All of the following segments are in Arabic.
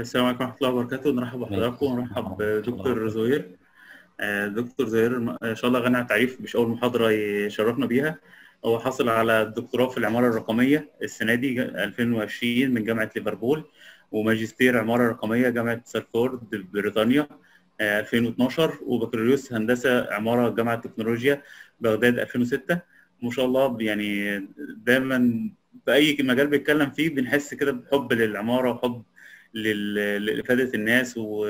السلام عليكم ورحمه الله وبركاته نرحب بحضراتكم ونرحب بدكتور زهير آه، دكتور زهير ان شاء الله غني عن التعريف مش اول محاضره يشرفنا بيها هو حاصل على الدكتوراه في العماره الرقميه السنه دي 2020 من جامعه ليفربول وماجستير عماره رقميه جامعه سالفورد بريطانيا 2012 آه، وبكالوريوس هندسه عماره جامعه تكنولوجيا بغداد 2006 ما شاء الله يعني دايما في اي مجال بيتكلم فيه بنحس كده بحب للعماره وحب لافاده الناس و...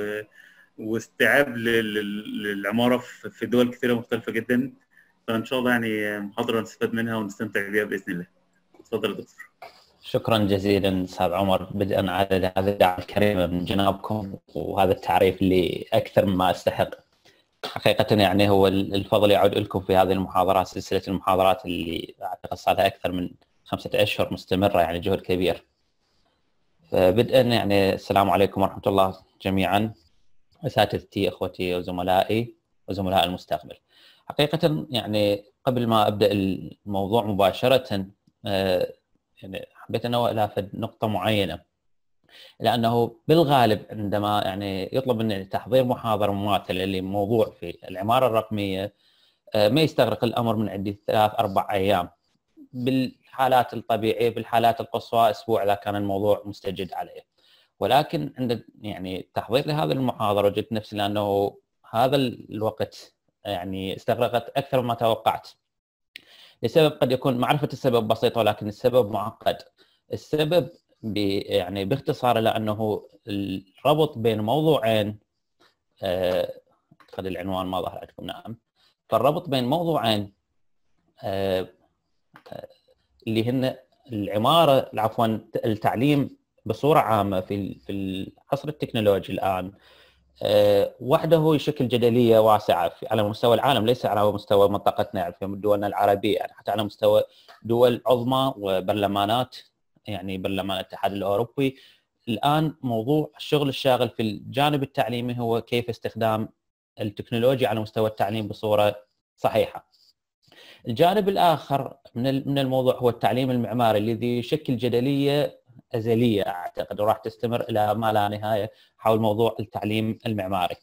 واستيعاب للعماره في دول كثيره مختلفه جدا فان شاء الله يعني محاضره نستفاد منها ونستمتع بها باذن الله تفضل يا دكتور شكرا جزيلا استاذ عمر بدءا على هذا الدعوه الكريم من جنابكم وهذا التعريف اللي اكثر مما استحق حقيقه يعني هو الفضل يعود لكم في هذه المحاضرات سلسله المحاضرات اللي اعتقد صار لها اكثر من خمسه اشهر مستمره يعني جهد كبير فبدءا يعني السلام عليكم ورحمه الله جميعا اساتذتي اخوتي وزملائي وزملاء المستقبل. حقيقه يعني قبل ما ابدا الموضوع مباشره آه، يعني حبيت ان الافت نقطه معينه لانه بالغالب عندما يعني يطلب مني تحضير محاضره مماثله لموضوع في العماره الرقميه آه، ما يستغرق الامر من عندي ثلاث اربع ايام بال الحالات الطبيعيه بالحالات القصوى اسبوع اذا كان الموضوع مستجد عليه ولكن عند يعني تحضير لهذه المحاضره وجدت نفسي لانه هذا الوقت يعني استغرقت اكثر مما توقعت لسبب قد يكون معرفه السبب بسيطه ولكن السبب معقد السبب يعني باختصار الى انه الربط بين موضوعين آه، خلي العنوان ما ظهر عندكم نعم فالربط بين موضوعين آه، آه، اللي هن العماره عفوا التعليم بصوره عامه في في العصر التكنولوجي الان آه، وحده يشكل جدليه واسعه على مستوى العالم ليس على مستوى منطقتنا يعني في دولنا العربيه يعني حتى على مستوى دول عظمى وبرلمانات يعني برلمان الاتحاد الاوروبي الان موضوع الشغل الشاغل في الجانب التعليمي هو كيف استخدام التكنولوجيا على مستوى التعليم بصوره صحيحه. الجانب الاخر من من الموضوع هو التعليم المعماري الذي يشكل جدليه ازليه اعتقد وراح تستمر الى ما لا نهايه حول موضوع التعليم المعماري.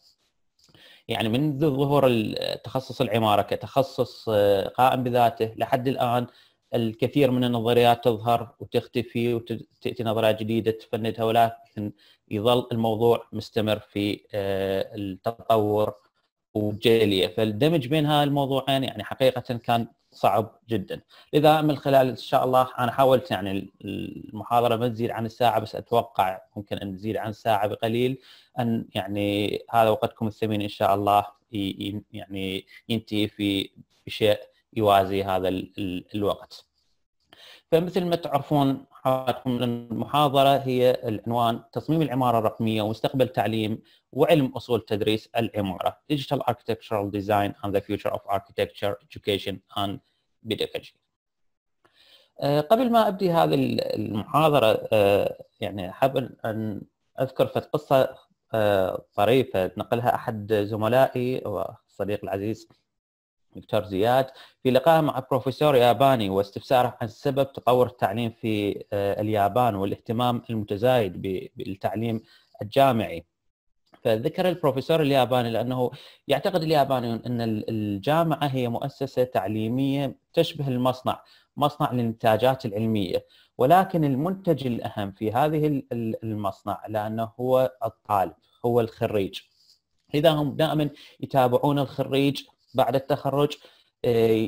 يعني منذ ظهور تخصص العماره كتخصص آه، قائم بذاته لحد الان الكثير من النظريات تظهر وتختفي وتاتي نظريات جديده تفندها ولكن يظل الموضوع مستمر في آه، التطور وجيليه فالدمج بين هاي الموضوعين يعني حقيقه كان صعب جدا لذا من خلال ان شاء الله انا حاولت يعني المحاضره ما تزيد عن الساعه بس اتوقع ممكن ان تزيد عن ساعه بقليل ان يعني هذا وقتكم الثمين ان شاء الله يعني ينتهي في بشيء يوازي هذا الوقت فمثل ما تعرفون طرحاتكم المحاضرة هي العنوان تصميم العمارة الرقمية ومستقبل التعليم وعلم أصول تدريس العمارة Digital Architectural Design and the Future of Architecture Education and Pedagogy آه، قبل ما أبدي هذه المحاضرة آه، يعني حاب أن أذكر في قصة آه، طريفة نقلها أحد زملائي والصديق العزيز دكتور زياد في لقاء مع بروفيسور ياباني واستفساره عن سبب تطور التعليم في آه، اليابان والاهتمام المتزايد بالتعليم الجامعي فذكر البروفيسور الياباني لانه يعتقد اليابانيون ان الجامعه هي مؤسسه تعليميه تشبه المصنع، مصنع للانتاجات العلميه، ولكن المنتج الاهم في هذه المصنع لانه هو الطالب، هو الخريج. اذا هم دائما يتابعون الخريج بعد التخرج آه،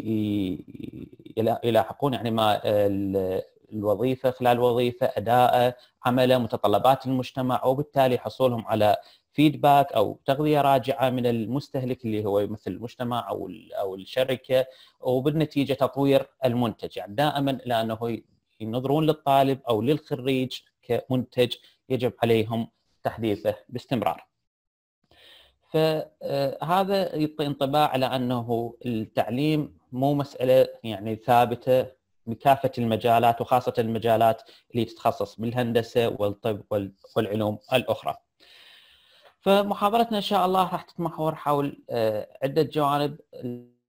يلاحقون يعني ما آه، الوظيفه خلال الوظيفة اداءه عمله متطلبات المجتمع وبالتالي حصولهم على فيدباك او تغذيه راجعه من المستهلك اللي هو يمثل المجتمع او او الشركه وبالنتيجه تطوير المنتج يعني دائما لانه ينظرون للطالب او للخريج كمنتج يجب عليهم تحديثه باستمرار. فهذا يعطي انطباع على انه التعليم مو مساله يعني ثابته بكافه المجالات وخاصه المجالات اللي تتخصص بالهندسه والطب والعلوم الاخرى. فمحاضرتنا ان شاء الله راح تتمحور حول آه، عده جوانب،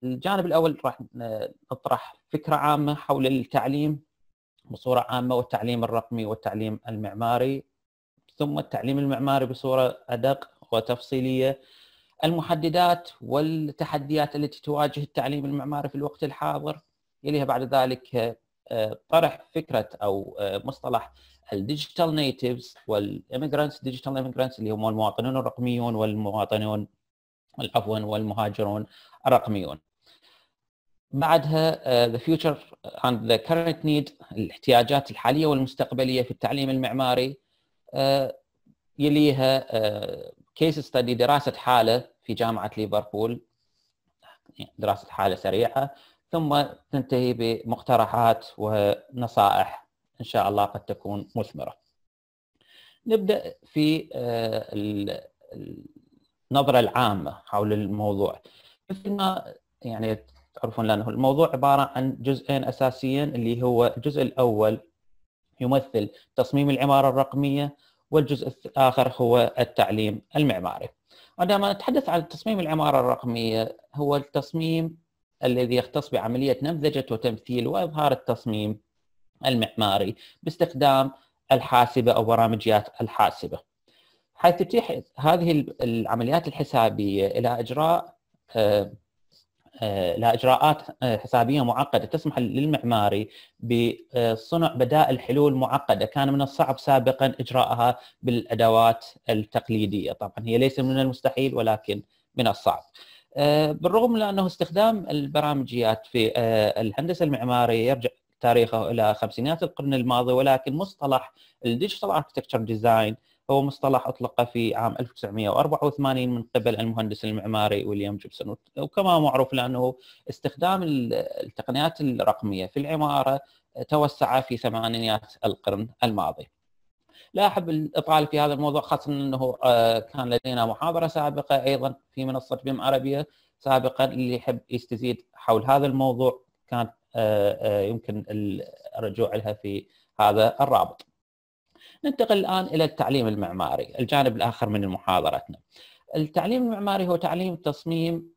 الجانب الاول راح نطرح فكره عامه حول التعليم بصوره عامه والتعليم الرقمي والتعليم المعماري ثم التعليم المعماري بصوره ادق وتفصيليه المحددات والتحديات التي تواجه التعليم المعماري في الوقت الحاضر يليها بعد ذلك آه، طرح فكره او آه، مصطلح الديجيتال نيتيفز والاميجرانتس ديجيتال اميجرانتس اللي هم المواطنون الرقميون والمواطنون عفوا والمهاجرون الرقميون. بعدها ذا فيوتشر اند ذا current نيد الاحتياجات الحاليه والمستقبليه في التعليم المعماري uh, يليها uh, كيس ستدي دراسه حاله في جامعه ليفربول دراسه حاله سريعه ثم تنتهي بمقترحات ونصائح ان شاء الله قد تكون مثمره. نبدا في آه، النظره العامه حول الموضوع. مثل ما يعني تعرفون لانه الموضوع عباره عن جزئين اساسيين اللي هو الجزء الاول يمثل تصميم العماره الرقميه والجزء الآخر هو التعليم المعماري عندما نتحدث عن تصميم العمارة الرقمية هو التصميم الذي يختص بعملية نمذجة وتمثيل وإظهار التصميم المعماري باستخدام الحاسبة أو برامجيات الحاسبة حيث تتيح هذه العمليات الحسابية إلى إجراء آه، آه، لها اجراءات آه، حسابيه معقده تسمح للمعماري بصنع بدائل حلول معقده، كان من الصعب سابقا اجراءها بالادوات التقليديه، طبعا هي ليس من المستحيل ولكن من الصعب. آه، بالرغم من انه استخدام البرامجيات في الهندسه المعماريه يرجع تاريخه الى خمسينيات القرن الماضي ولكن مصطلح الديجيتال اركتكتشر ديزاين هو مصطلح أطلق في عام 1984 من قبل المهندس المعماري ويليام جيبسون وكما معروف لأنه استخدام التقنيات الرقمية في العمارة توسع في ثمانينيات القرن الماضي لا أحب الإطالة في هذا الموضوع خاصة أنه آه، كان لدينا محاضرة سابقة أيضا في منصة بيم عربية سابقا اللي يحب يستزيد حول هذا الموضوع كان آه، آه، يمكن الرجوع لها في هذا الرابط ننتقل الآن إلى التعليم المعماري الجانب الآخر من محاضرتنا التعليم المعماري هو تعليم التصميم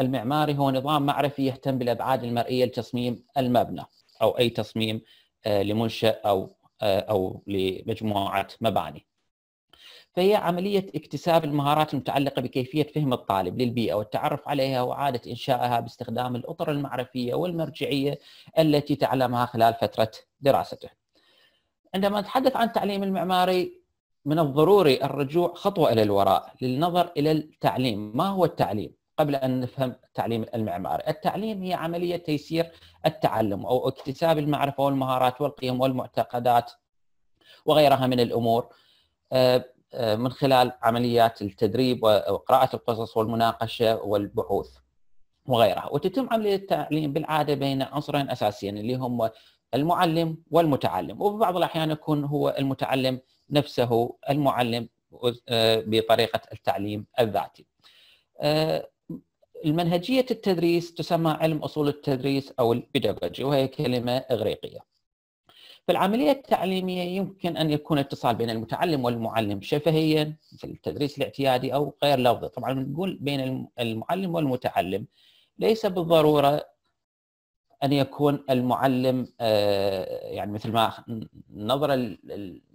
المعماري هو نظام معرفي يهتم بالأبعاد المرئية لتصميم المبنى أو أي تصميم آه، لمنشأ أو آه، أو لمجموعة مباني فهي عملية اكتساب المهارات المتعلقة بكيفية فهم الطالب للبيئة والتعرف عليها وإعادة إنشائها باستخدام الأطر المعرفية والمرجعية التي تعلمها خلال فترة دراسته. عندما نتحدث عن التعليم المعماري من الضروري الرجوع خطوه الى الوراء للنظر الى التعليم، ما هو التعليم؟ قبل ان نفهم التعليم المعماري، التعليم هي عمليه تيسير التعلم او اكتساب المعرفه والمهارات والقيم والمعتقدات وغيرها من الامور آه، آه، من خلال عمليات التدريب وقراءه القصص والمناقشه والبحوث وغيرها، وتتم عمليه التعليم بالعاده بين عنصرين اساسيين اللي هم المعلم والمتعلم وبعض الأحيان يكون هو المتعلم نفسه المعلم آه، بطريقة التعليم الذاتي آه، المنهجية التدريس تسمى علم أصول التدريس أو البيداغوجي وهي كلمة إغريقية فالعملية التعليمية يمكن أن يكون اتصال بين المتعلم والمعلم شفهيا مثل التدريس الاعتيادي أو غير لفظي طبعا نقول بين المعلم والمتعلم ليس بالضرورة ان يكون المعلم آه، يعني مثل ما النظره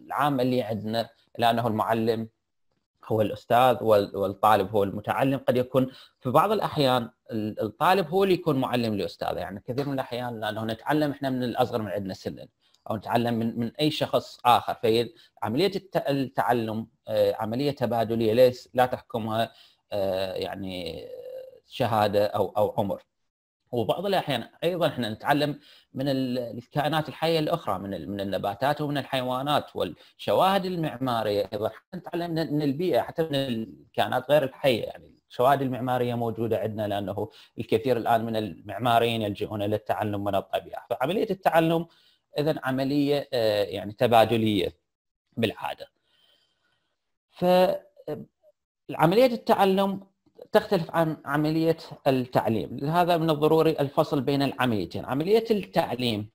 العامه اللي عندنا الى انه المعلم هو الاستاذ والطالب هو المتعلم قد يكون في بعض الاحيان الطالب هو اللي يكون معلم لاستاذه يعني كثير من الاحيان لانه نتعلم احنا من الاصغر من عندنا سنا او نتعلم من من اي شخص اخر فهي عمليه التعلم آه، عمليه تبادليه ليس لا تحكمها آه، يعني شهاده او او عمر. وبعض الاحيان ايضا احنا نتعلم من الكائنات الحيه الاخرى من من النباتات ومن الحيوانات والشواهد المعماريه ايضا نتعلم من البيئه حتى من الكائنات غير الحيه يعني الشواهد المعماريه موجوده عندنا لانه الكثير الان من المعماريين يلجؤون الى التعلم من الطبيعه، فعمليه التعلم اذا عمليه آه، يعني تبادليه بالعاده. ف عمليه التعلم تختلف عن عملية التعليم لهذا من الضروري الفصل بين العمليتين عملية التعليم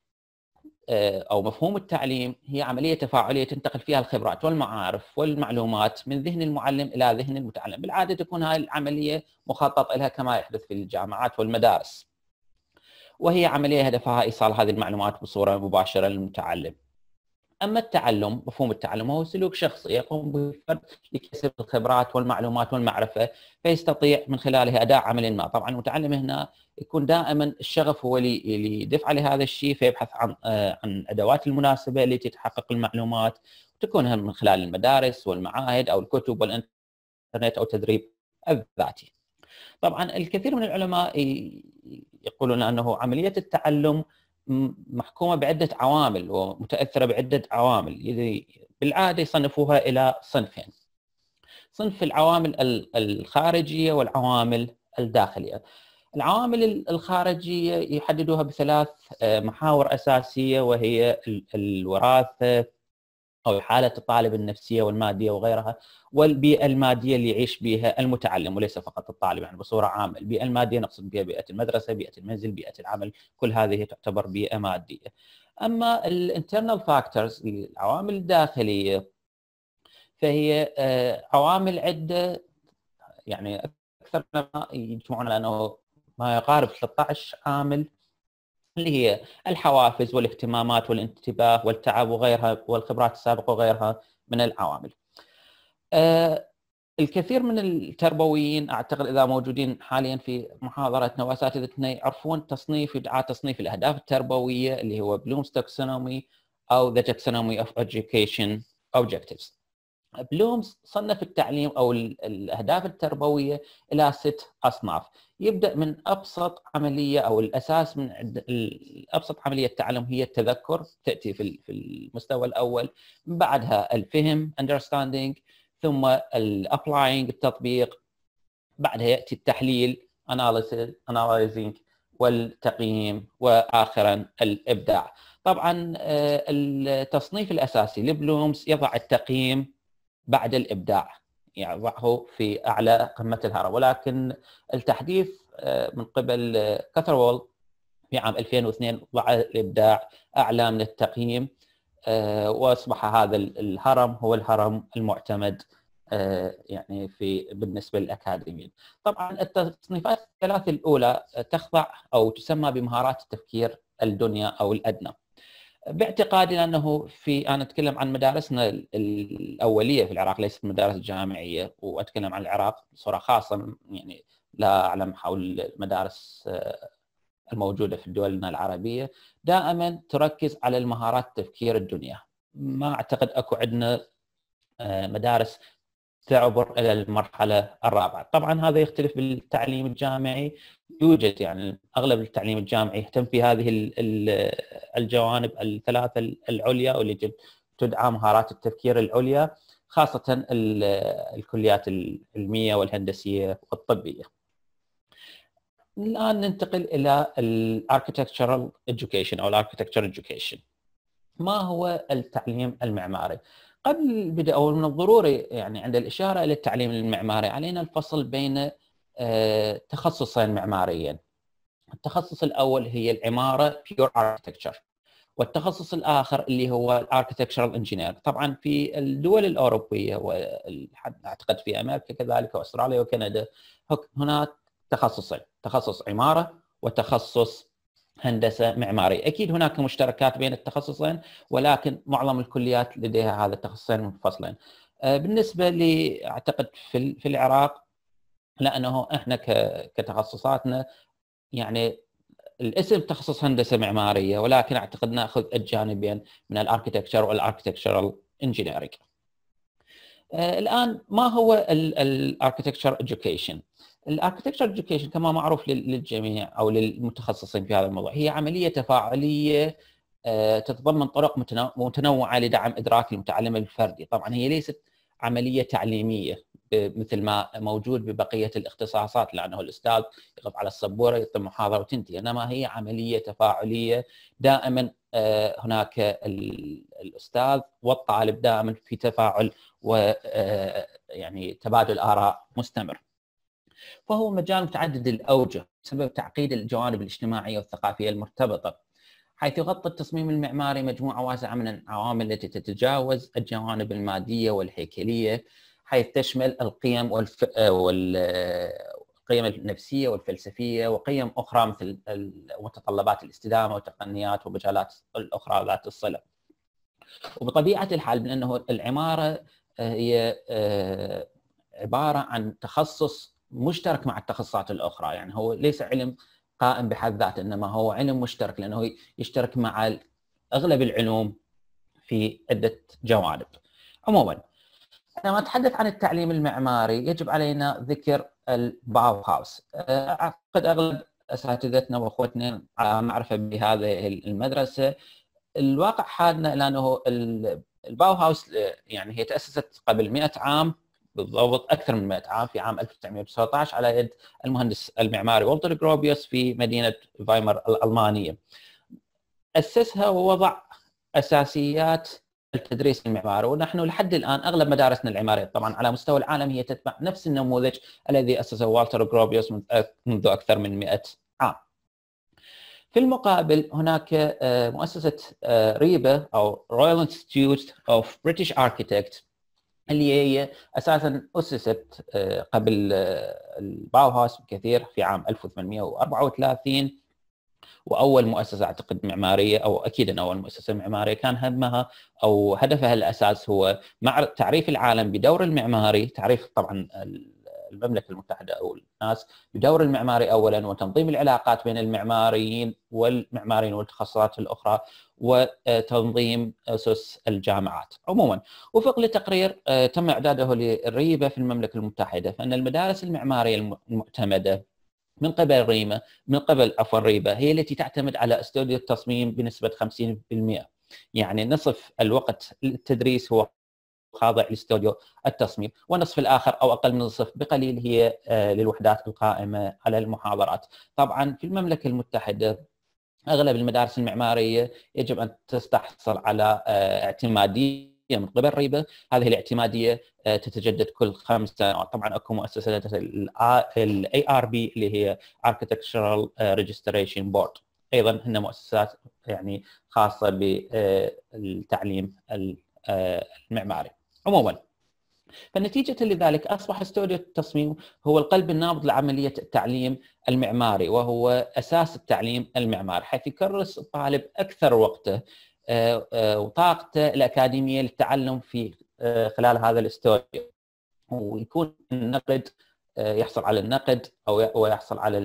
آه، أو مفهوم التعليم هي عملية تفاعلية تنتقل فيها الخبرات والمعارف والمعلومات من ذهن المعلم إلى ذهن المتعلم بالعادة تكون هذه العملية مخطط لها كما يحدث في الجامعات والمدارس وهي عملية هدفها إيصال هذه المعلومات بصورة مباشرة للمتعلم اما التعلم مفهوم التعلم هو سلوك شخصي يقوم به لكسب الخبرات والمعلومات والمعرفه فيستطيع من خلاله اداء عمل ما، طبعا المتعلم هنا يكون دائما الشغف هو اللي يدفع لهذا الشيء فيبحث عن آه، عن الادوات المناسبه التي تحقق المعلومات تكون من خلال المدارس والمعاهد او الكتب والانترنت او التدريب الذاتي. طبعا الكثير من العلماء يقولون انه عمليه التعلم محكومه بعده عوامل ومتاثره بعده عوامل بالعاده يصنفوها الى صنفين صنف العوامل الخارجيه والعوامل الداخليه العوامل الخارجيه يحددوها بثلاث آه، محاور اساسيه وهي الوراثه او حاله الطالب النفسيه والماديه وغيرها والبيئه الماديه اللي يعيش بها المتعلم وليس فقط الطالب يعني بصوره عامه، البيئه الماديه نقصد بها بيئه المدرسه، بيئه المنزل، بيئه العمل، كل هذه تعتبر بيئه ماديه. اما الانترنال فاكتورز العوامل الداخليه فهي آه، عوامل عده يعني اكثر ما يجمعون على انه ما يقارب 13 عامل اللي هي الحوافز والاهتمامات والانتباه والتعب وغيرها والخبرات السابقه وغيرها من العوامل. آه، الكثير من التربويين اعتقد اذا موجودين حاليا في محاضرتنا واساتذتنا يعرفون تصنيف يدعى تصنيف الاهداف التربويه اللي هو بلومز تاكسونومي او ذا تاكسونومي اوف education objectives. بلومز صنف التعليم او الاهداف التربويه الى ست اصناف، يبدا من ابسط عمليه او الاساس من ابسط عمليه تعلم هي التذكر تاتي في المستوى الاول بعدها الفهم understanding ثم الابلاينج التطبيق بعدها ياتي التحليل اناليزنج والتقييم واخرا الابداع طبعا آه، التصنيف الاساسي لبلومز يضع التقييم بعد الابداع يعني وضعه في اعلى قمه الهرم ولكن التحديث آه، من قبل كثرول آه، في عام 2002 وضع الابداع اعلى من التقييم آه، واصبح هذا الهرم هو الهرم المعتمد يعني في بالنسبه للاكاديميين. طبعا التصنيفات الثلاث الاولى تخضع او تسمى بمهارات التفكير الدنيا او الادنى. باعتقادنا انه في انا اتكلم عن مدارسنا الاوليه في العراق ليست المدارس الجامعيه واتكلم عن العراق بصوره خاصه يعني لا اعلم حول المدارس آه، الموجوده في دولنا العربيه دائما تركز على المهارات تفكير الدنيا ما اعتقد اكو عندنا آه، مدارس تعبر الى المرحله الرابعه، طبعا هذا يختلف بالتعليم الجامعي يوجد يعني اغلب التعليم الجامعي يهتم في هذه الجوانب الثلاثه العليا واللي تدعى مهارات التفكير العليا خاصه الكليات العلميه والهندسيه والطبيه. الان ننتقل الى الاركتكتشرال education او الاركتكتشر education. ما هو التعليم المعماري؟ قبل البدء او من الضروري يعني عند الاشاره الى التعليم المعماري علينا الفصل بين آه، تخصصين معماريين. التخصص الاول هي العماره بيور اركتكتشر والتخصص الاخر اللي هو الاركتكتشرال انجينير طبعا في الدول الاوروبيه واعتقد في امريكا كذلك واستراليا وكندا هناك تخصصين تخصص عماره وتخصص هندسه معماريه، اكيد هناك مشتركات بين التخصصين ولكن معظم الكليات لديها هذا التخصصين منفصلين. آه، بالنسبه لي اعتقد في العراق لانه احنا كتخصصاتنا يعني الاسم تخصص هندسه معماريه ولكن اعتقد ناخذ الجانبين من الاركتكتشر والاركتكتشرال انجينيرنج. الان ما هو الاركتكتشر اديوكيشن؟ الاركتكتشر اديوكيشن كما معروف للجميع او للمتخصصين في هذا الموضوع هي عمليه تفاعليه آه، تتضمن طرق متنوعه لدعم ادراك المتعلم الفردي، طبعا هي ليست عمليه تعليميه مثل ما موجود ببقيه الاختصاصات لانه الاستاذ يقف على السبوره يعطي محاضره وتنتهي، انما هي عمليه تفاعليه دائما آه، هناك الاستاذ والطالب دائما في تفاعل و آه، يعني تبادل اراء مستمر. فهو مجال متعدد الأوجه بسبب تعقيد الجوانب الاجتماعية والثقافية المرتبطة حيث يغطي التصميم المعماري مجموعة واسعة من العوامل التي تتجاوز الجوانب المادية والهيكلية حيث تشمل القيم والف... والقيم النفسية والفلسفية وقيم أخرى مثل متطلبات الاستدامة والتقنيات ومجالات الأخرى ذات الصلة وبطبيعة الحال بانه العمارة آه، هي آه، عبارة عن تخصص مشترك مع التخصصات الاخرى يعني هو ليس علم قائم بحد ذاته انما هو علم مشترك لانه يشترك مع اغلب العلوم في عده جوانب. عموما عندما نتحدث عن التعليم المعماري يجب علينا ذكر الباو هاوس اعتقد اغلب اساتذتنا واخوتنا على معرفه بهذه المدرسه الواقع حالنا لانه انه الباو هاوس يعني هي تاسست قبل 100 عام بالضبط اكثر من 100 عام في عام 1919 على يد المهندس المعماري والتر جروبيوس في مدينه فايمر الالمانيه. اسسها ووضع اساسيات التدريس المعماري ونحن لحد الان اغلب مدارسنا العماريه طبعا على مستوى العالم هي تتبع نفس النموذج الذي اسسه والتر جروبيوس منذ اكثر من 100 عام. في المقابل هناك آه، مؤسسه آه، ريبه او رويال انستيتيوت اوف بريتش اركيتكت اللي هي اساسا اسست آه، قبل آه، الباوهاوس بكثير في عام 1834 واول مؤسسه اعتقد معماريه او اكيد ان اول مؤسسه معماريه كان همها او هدفها الاساس هو تعريف العالم بدور المعماري تعريف طبعا المملكه المتحده او الناس بدور المعماري اولا وتنظيم العلاقات بين المعماريين والمعماريين والتخصصات الاخرى وتنظيم اسس الجامعات عموما وفق لتقرير آه، تم اعداده للريبه في المملكه المتحده فان المدارس المعماريه المعتمده من قبل ريمه من قبل عفوا ريبه هي التي تعتمد على استوديو التصميم بنسبه 50% يعني نصف الوقت للتدريس هو خاضع لاستوديو التصميم والنصف الاخر او اقل من نصف بقليل هي آه، للوحدات القائمه على المحاضرات طبعا في المملكه المتحده اغلب المدارس المعماريه يجب ان تستحصل على آه، اعتماديه من قبل ريبه، هذه الاعتماديه آه، تتجدد كل خمس سنوات، طبعا اكو مؤسسه الاي ار بي اللي هي Architectural Registration بورد ايضا هن مؤسسات يعني خاصه بالتعليم المعماري. عموما فنتيجة لذلك أصبح استوديو التصميم هو القلب النابض لعملية التعليم المعماري وهو أساس التعليم المعماري حيث يكرس الطالب أكثر وقته آه، آه، وطاقته الأكاديمية للتعلم في آه، خلال هذا الاستوديو ويكون النقد يحصل على النقد أو ويحصل على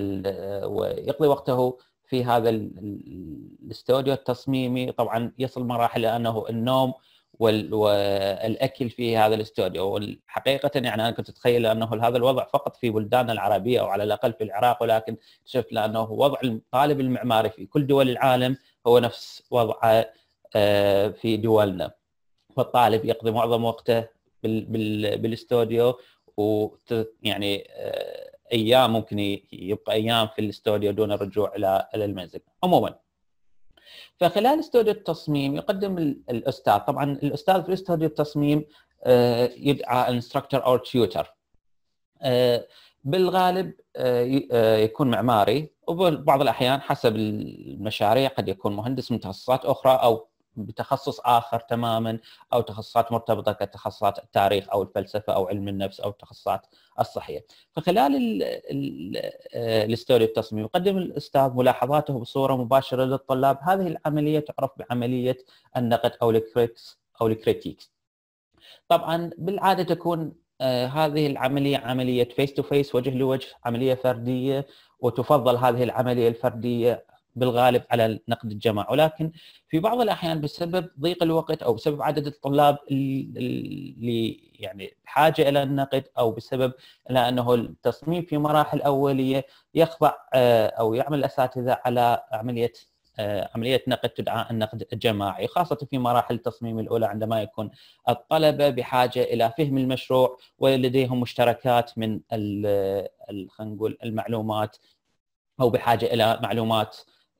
ويقضي وقته في هذا الاستوديو التصميمي طبعا يصل مراحل أنه النوم والاكل في هذا الاستوديو والحقيقه يعني انا كنت اتخيل انه هذا الوضع فقط في بلداننا العربيه او على الاقل في العراق ولكن شفت لانه وضع الطالب المعماري في كل دول العالم هو نفس وضعه آه، في دولنا فالطالب يقضي معظم وقته بالاستوديو و يعني آه، ايام ممكن يبقى ايام في الاستوديو دون الرجوع الى المنزل عموما فخلال استوديو التصميم يقدم الاستاذ طبعا الاستاذ في استوديو التصميم آه، يدعى انستراكتور او تيوتر بالغالب آه، آه، يكون معماري وبعض الاحيان حسب المشاريع قد يكون مهندس من تخصصات اخرى او بتخصص اخر تماما او تخصصات مرتبطه كتخصصات التاريخ او الفلسفه او علم النفس او التخصصات الصحيه. فخلال ال ال آه، الاستوري التصميم يقدم الاستاذ ملاحظاته بصوره مباشره للطلاب، هذه العمليه تعرف بعمليه النقد او الكريكس او الكريتيكس. طبعا بالعاده تكون آه، هذه العمليه عمليه فيس تو فيس وجه لوجه عمليه فرديه وتفضل هذه العمليه الفرديه بالغالب على النقد الجماعي ولكن في بعض الاحيان بسبب ضيق الوقت او بسبب عدد الطلاب اللي يعني بحاجه الى النقد او بسبب لانه التصميم في مراحل اوليه يخضع آه، او يعمل الاساتذه على عمليه آه، عمليه نقد تدعى النقد الجماعي خاصه في مراحل التصميم الاولى عندما يكون الطلبه بحاجه الى فهم المشروع ولديهم مشتركات من خلينا نقول المعلومات او بحاجه الى معلومات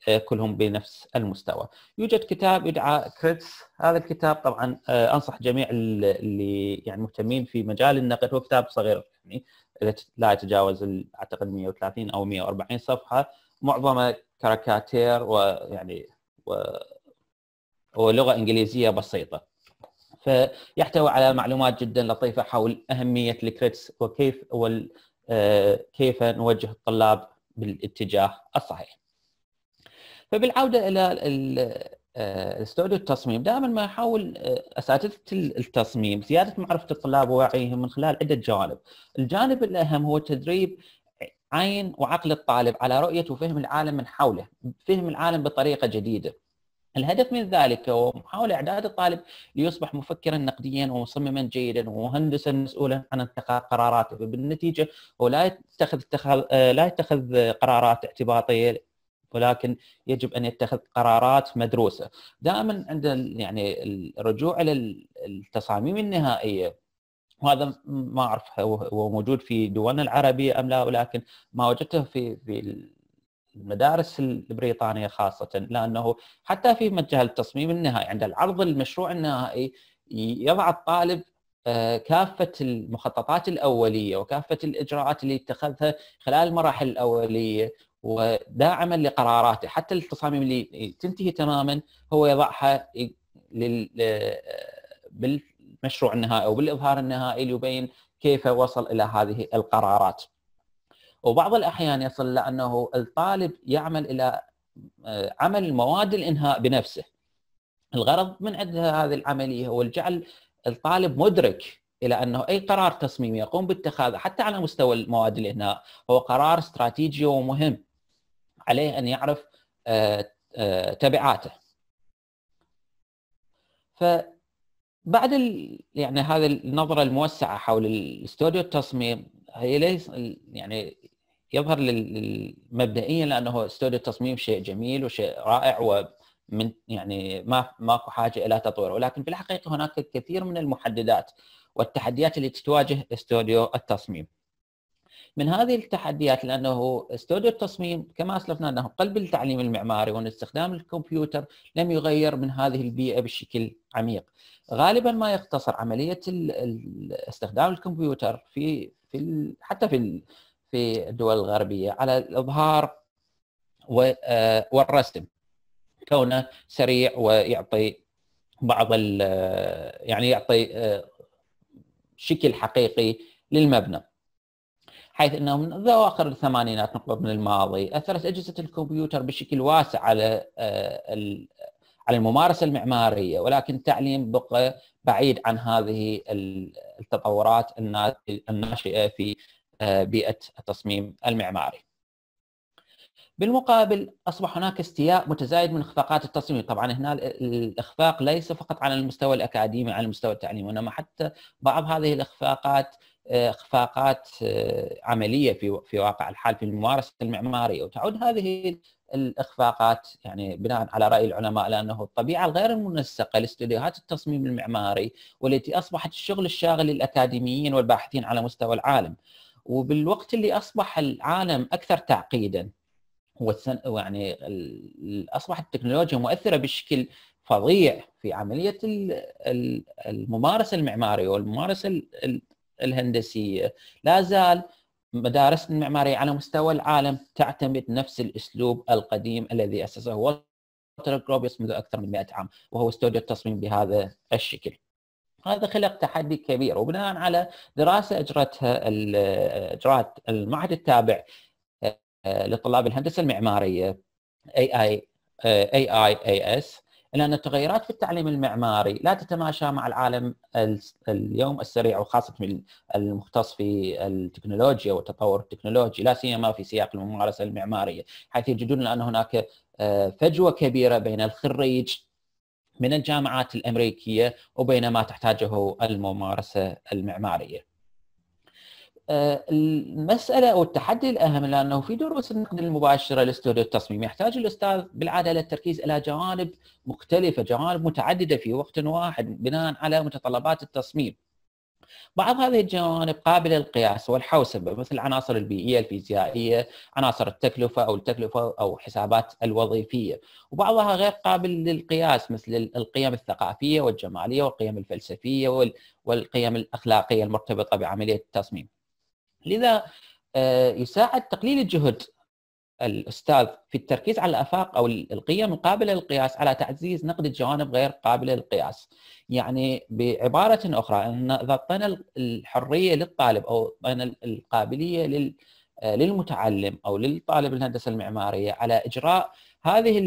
آه، كلهم بنفس المستوى يوجد كتاب يدعى كريتس هذا الكتاب طبعا آه، انصح جميع اللي يعني مهتمين في مجال النقد هو كتاب صغير يعني لا يتجاوز اعتقد 130 او 140 صفحه معظمه كاريكاتير ويعني و يعني ولغه انجليزيه بسيطه فيحتوي على معلومات جدا لطيفه حول اهميه الكريتس وكيف وال... آه، كيف نوجه الطلاب بالاتجاه الصحيح فبالعوده الى آه، استوديو التصميم دائما ما يحاول آه، اساتذه التصميم زياده معرفه الطلاب ووعيهم من خلال عده جوانب. الجانب الاهم هو تدريب عين وعقل الطالب على رؤيه وفهم العالم من حوله، فهم العالم بطريقه جديده. الهدف من ذلك هو محاولة إعداد الطالب ليصبح مفكرا نقديا ومصمما جيدا ومهندسا مسؤولا عن اتخاذ قراراته هو لا يتخذ آه، لا يتخذ قرارات اعتباطية ولكن يجب ان يتخذ قرارات مدروسه دائما عند يعني الرجوع الى التصاميم النهائيه وهذا ما اعرف هو موجود في دولنا العربيه ام لا ولكن ما وجدته في في المدارس البريطانيه خاصه لانه حتى في مجال التصميم النهائي عند العرض المشروع النهائي يضع الطالب آه، كافة المخططات الأولية وكافة الإجراءات اللي اتخذها خلال المراحل الأولية وداعما لقراراته حتى التصاميم اللي تنتهي تماما هو يضعها لل... بالمشروع النهائي او بالاظهار النهائي ليبين كيف وصل الى هذه القرارات. وبعض الاحيان يصل لانه الطالب يعمل الى عمل مواد الانهاء بنفسه. الغرض من عند هذه العمليه هو جعل الطالب مدرك الى انه اي قرار تصميمي يقوم باتخاذه حتى على مستوى المواد الانهاء هو قرار استراتيجي ومهم عليه ان يعرف آه، آه، تبعاته فبعد يعني هذه النظره الموسعه حول الاستوديو التصميم هي ليس يعني يظهر مبدئيا لانه استوديو التصميم شيء جميل وشيء رائع ومن يعني ما ماكو حاجه الى تطوير ولكن في الحقيقه هناك الكثير من المحددات والتحديات اللي تتواجه استوديو التصميم. من هذه التحديات لانه استوديو التصميم كما اسلفنا انه قلب التعليم المعماري وان استخدام الكمبيوتر لم يغير من هذه البيئه بشكل عميق. غالبا ما يقتصر عمليه استخدام الكمبيوتر في في حتى في في الدول الغربيه على الاظهار آه، والرسم كونه سريع ويعطي بعض يعني يعطي آه، شكل حقيقي للمبنى حيث انه من اواخر الثمانينات نقرب من الماضي اثرت اجهزه الكمبيوتر بشكل واسع على آه، على الممارسه المعماريه ولكن التعليم بقى بعيد عن هذه التطورات الناشئه في آه، بيئه التصميم المعماري. بالمقابل اصبح هناك استياء متزايد من اخفاقات التصميم، طبعا هنا الاخفاق ليس فقط على المستوى الاكاديمي على المستوى التعليمي وانما حتى بعض هذه الاخفاقات اخفاقات آه، عمليه في في واقع الحال في الممارسه المعماريه وتعود هذه الاخفاقات يعني بناء على راي العلماء لانه الطبيعه الغير المنسقه لاستديوهات التصميم المعماري والتي اصبحت الشغل الشاغل للاكاديميين والباحثين على مستوى العالم وبالوقت اللي اصبح العالم اكثر تعقيدا والسن... يعني اصبحت التكنولوجيا مؤثره بشكل فظيع في عمليه الممارسه المعماريه والممارسه الهندسيه لا زال مدارس المعماريه على مستوى العالم تعتمد نفس الاسلوب القديم الذي اسسه والتر جروبيوس منذ اكثر من 100 عام وهو استوديو التصميم بهذا الشكل. هذا خلق تحدي كبير وبناء على دراسه اجرتها اجرات المعهد التابع آه، لطلاب الهندسه المعماريه اي اي اي اي اس لان التغيرات في التعليم المعماري لا تتماشى مع العالم اليوم السريع وخاصه المختص في التكنولوجيا والتطور التكنولوجي لا سيما في سياق الممارسه المعماريه حيث يجدون ان هناك آه، فجوه كبيره بين الخريج من الجامعات الامريكيه وبين ما تحتاجه الممارسه المعماريه. آه، المساله او التحدي الاهم لانه في دروس النقد المباشره لاستوديو التصميم يحتاج الاستاذ بالعاده للتركيز الى جوانب مختلفه، جوانب متعدده في وقت واحد بناء على متطلبات التصميم. بعض هذه الجوانب قابله للقياس والحوسبه مثل العناصر البيئيه الفيزيائيه، عناصر التكلفه او التكلفه او حسابات الوظيفيه، وبعضها غير قابل للقياس مثل القيم الثقافيه والجماليه والقيم الفلسفيه والقيم الاخلاقيه المرتبطه بعمليه التصميم. لذا آه، يساعد تقليل الجهد الاستاذ في التركيز على الافاق او القيم القابله للقياس على تعزيز نقد الجوانب غير قابله للقياس. يعني بعباره اخرى ان اذا اعطينا الحريه للطالب او اعطينا القابليه آه، للمتعلم او للطالب الهندسه المعماريه على اجراء هذه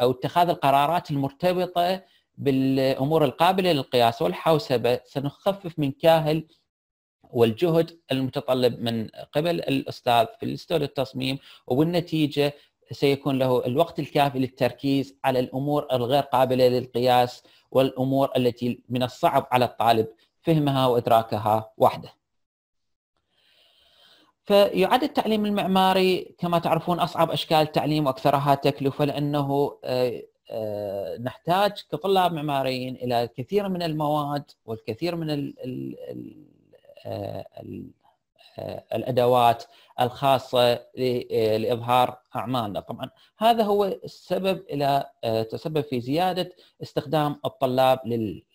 او اتخاذ القرارات المرتبطه بالامور القابله للقياس والحوسبه سنخفف من كاهل والجهد المتطلب من قبل الاستاذ في الاستوديو التصميم وبالنتيجه سيكون له الوقت الكافي للتركيز على الامور الغير قابله للقياس والامور التي من الصعب على الطالب فهمها وادراكها وحده. فيعد التعليم المعماري كما تعرفون اصعب اشكال التعليم واكثرها تكلفه لانه آه، آه، نحتاج كطلاب معماريين الى الكثير من المواد والكثير من آه، آه، الادوات الخاصه آه، لاظهار اعمالنا، طبعا هذا هو السبب الى تسبب في زياده استخدام الطلاب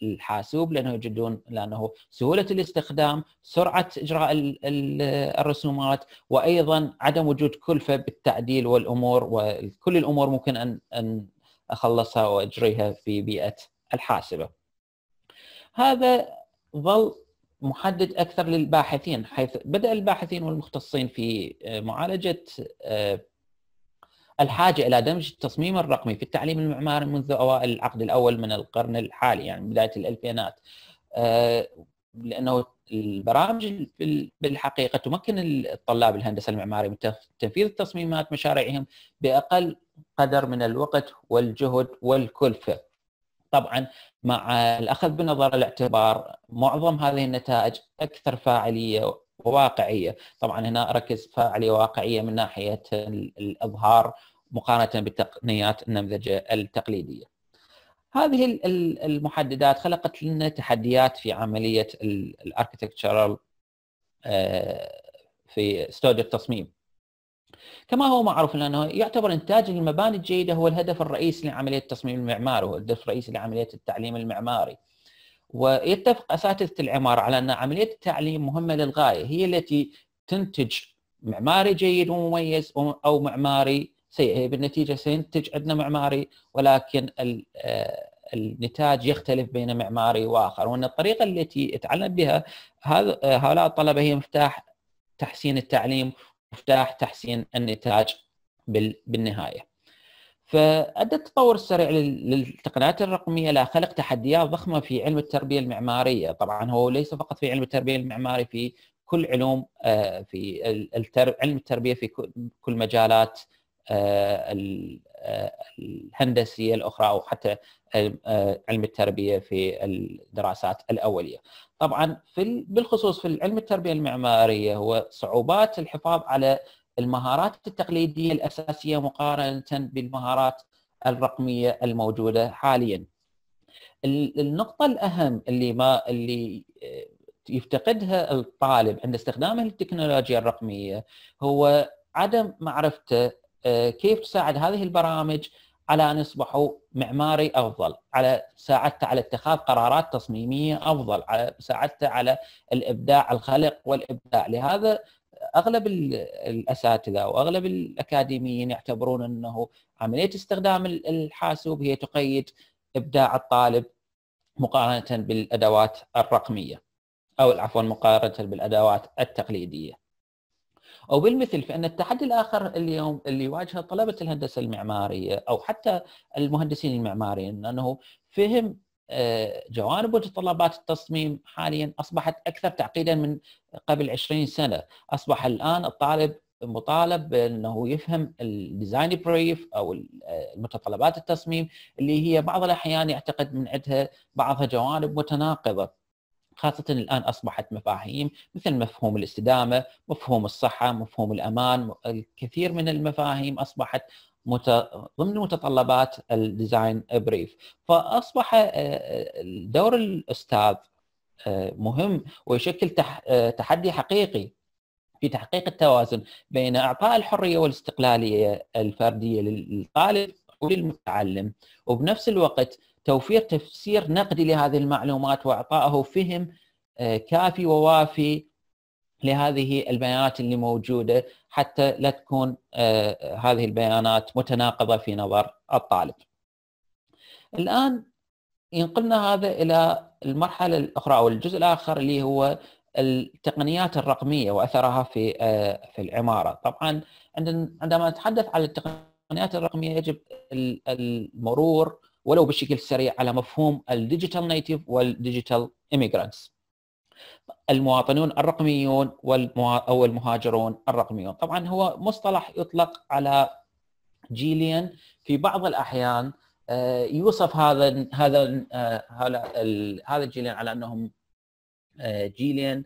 للحاسوب لانه يجدون لانه سهوله الاستخدام، سرعه اجراء الرسومات وايضا عدم وجود كلفه بالتعديل والامور وكل الامور ممكن ان ان اخلصها واجريها في بيئه الحاسبه. هذا ظل محدد اكثر للباحثين حيث بدا الباحثين والمختصين في آه، معالجه آه، الحاجه الى دمج التصميم الرقمي في التعليم المعماري منذ اوائل العقد الاول من القرن الحالي يعني بدايه الالفينات آه، لانه البرامج بالحقيقه تمكن الطلاب الهندسه المعماريه من تنفيذ تصميمات مشاريعهم باقل قدر من الوقت والجهد والكلفه طبعا مع الاخذ بنظر الاعتبار معظم هذه النتائج اكثر فاعليه وواقعيه، طبعا هنا اركز فاعليه واقعيه من ناحيه الاظهار مقارنه بالتقنيات النمذجه التقليديه. هذه المحددات خلقت لنا تحديات في عمليه الاركتكتشرال آه، في استوديو التصميم. كما هو معروف انه يعتبر انتاج المباني الجيده هو الهدف الرئيسي لعمليه التصميم المعماري والهدف الرئيسي لعمليه التعليم المعماري ويتفق اساتذه العماره على ان عمليه التعليم مهمه للغايه هي التي تنتج معماري جيد ومميز او معماري سيء بالنتيجه سينتج عندنا معماري ولكن آه، النتاج يختلف بين معماري واخر وان الطريقه التي يتعلم بها آه، هؤلاء الطلبه هي مفتاح تحسين التعليم مفتاح تحسين النتاج بالنهايه. فادى التطور السريع للتقنيات الرقميه الى خلق تحديات ضخمه في علم التربيه المعماريه، طبعا هو ليس فقط في علم التربيه المعماري في كل علوم آه، في علم التربيه في كل مجالات آه، آه، الهندسيه الاخرى او حتى آه، علم التربيه في الدراسات الاوليه. طبعا في بالخصوص في علم التربيه المعماريه هو صعوبات الحفاظ على المهارات التقليديه الاساسيه مقارنه بالمهارات الرقميه الموجوده حاليا. النقطه الاهم اللي ما اللي يفتقدها الطالب عند استخدامه للتكنولوجيا الرقميه هو عدم معرفته آه، كيف تساعد هذه البرامج على ان يصبحوا معماري افضل، على ساعدته على اتخاذ قرارات تصميميه افضل، على ساعدته على الابداع الخلق والابداع، لهذا اغلب الاساتذه واغلب الاكاديميين يعتبرون انه عمليه استخدام الحاسوب هي تقيد ابداع الطالب مقارنه بالادوات الرقميه او عفوا مقارنه بالادوات التقليديه. او بالمثل فان التحدي الاخر اليوم اللي يواجهه طلبه الهندسه المعماريه او حتى المهندسين المعماريين انه فهم آه، جوانب متطلبات التصميم حاليا اصبحت اكثر تعقيدا من قبل 20 سنه، اصبح الان الطالب مطالب بانه يفهم الديزاين بريف او آه، متطلبات التصميم اللي هي بعض الاحيان يعتقد من عندها بعضها جوانب متناقضه خاصة الآن أصبحت مفاهيم مثل مفهوم الاستدامة مفهوم الصحة مفهوم الأمان الكثير من المفاهيم أصبحت مت... ضمن متطلبات الديزاين بريف فأصبح آه، آه، دور الأستاذ آه، مهم ويشكل تحدي حقيقي في تحقيق التوازن بين إعطاء الحرية والاستقلالية الفردية للطالب وللمتعلم وبنفس الوقت توفير تفسير نقدي لهذه المعلومات واعطائه فهم آه، كافي ووافي لهذه البيانات اللي موجوده حتى لا تكون آه، هذه البيانات متناقضه في نظر الطالب. الان ينقلنا هذا الى المرحله الاخرى او الجزء الاخر اللي هو التقنيات الرقميه واثرها في آه، في العماره. طبعا عندما نتحدث عن التقنيات الرقميه يجب المرور ولو بشكل سريع على مفهوم الديجيتال نيتيف والديجيتال ايميجرانتس المواطنون الرقميون او المهاجرون الرقميون طبعا هو مصطلح يطلق على جيلين في بعض الاحيان آه، يوصف هذا هذا آه، هذا الجيلين على انهم آه، جيلين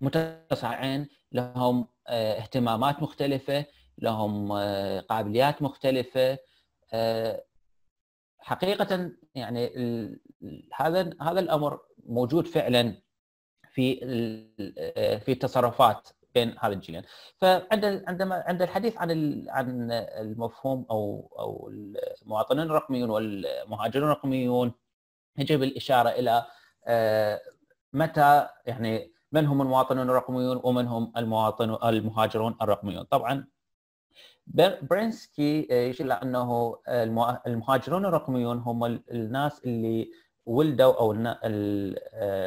متسارعين لهم اهتمامات مختلفه لهم قابليات مختلفه حقيقه يعني هذا هذا الامر موجود فعلا في في التصرفات بين هذا الجيلين فعند عندما عند الحديث عن عن المفهوم او او المواطنين الرقميون والمهاجرون الرقميون يجب الاشاره الى آه، متى يعني من هم المواطنون الرقميون ومن هم المواطن المهاجرون الرقميون طبعا برينسكي آه، يشير انه آه، المهاجرون الرقميون هم الناس اللي ولدوا او آه،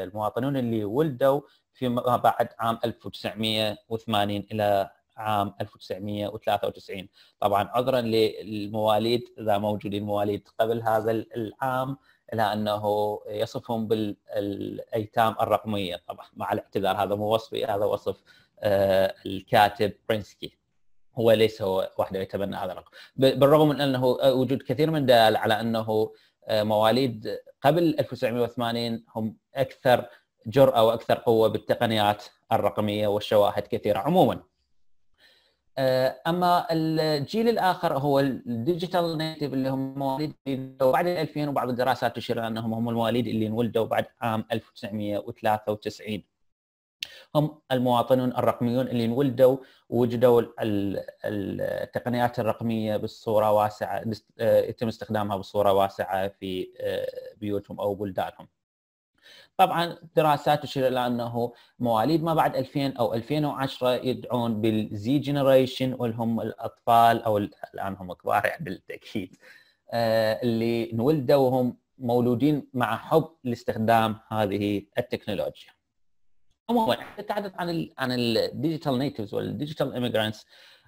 المواطنون اللي ولدوا فيما بعد عام 1980 الى عام 1993 طبعا عذرا للمواليد اذا موجودين مواليد قبل هذا العام لانه انه يصفهم بالايتام الرقميه طبعا مع الاعتذار هذا مو وصفي هذا وصف الكاتب برينسكي هو ليس هو وحده يتبنى هذا الرقم بالرغم من انه وجود كثير من دلائل على انه آه، مواليد قبل 1980 هم اكثر جرأه واكثر قوه بالتقنيات الرقميه والشواهد كثيره عموما. آه، اما الجيل الاخر هو الديجيتال نيتيف اللي هم مواليد بعد 2000 وبعض الدراسات تشير انهم هم المواليد اللي انولدوا بعد عام 1993. هم المواطنون الرقميون اللي انولدوا ووجدوا التقنيات الرقميه بصوره واسعه آه، يتم استخدامها بصوره واسعه في آه، بيوتهم او بلدانهم. طبعا دراسات تشير الى انه مواليد ما بعد 2000 او 2010 يدعون بالزي جنريشن والهم الاطفال او الان هم كبار يعني بالتاكيد آه، اللي انولدوا وهم مولودين مع حب لاستخدام هذه التكنولوجيا. عموما نتحدث عن الـ عن الديجيتال نيتيفز والديجيتال ايميجرانتس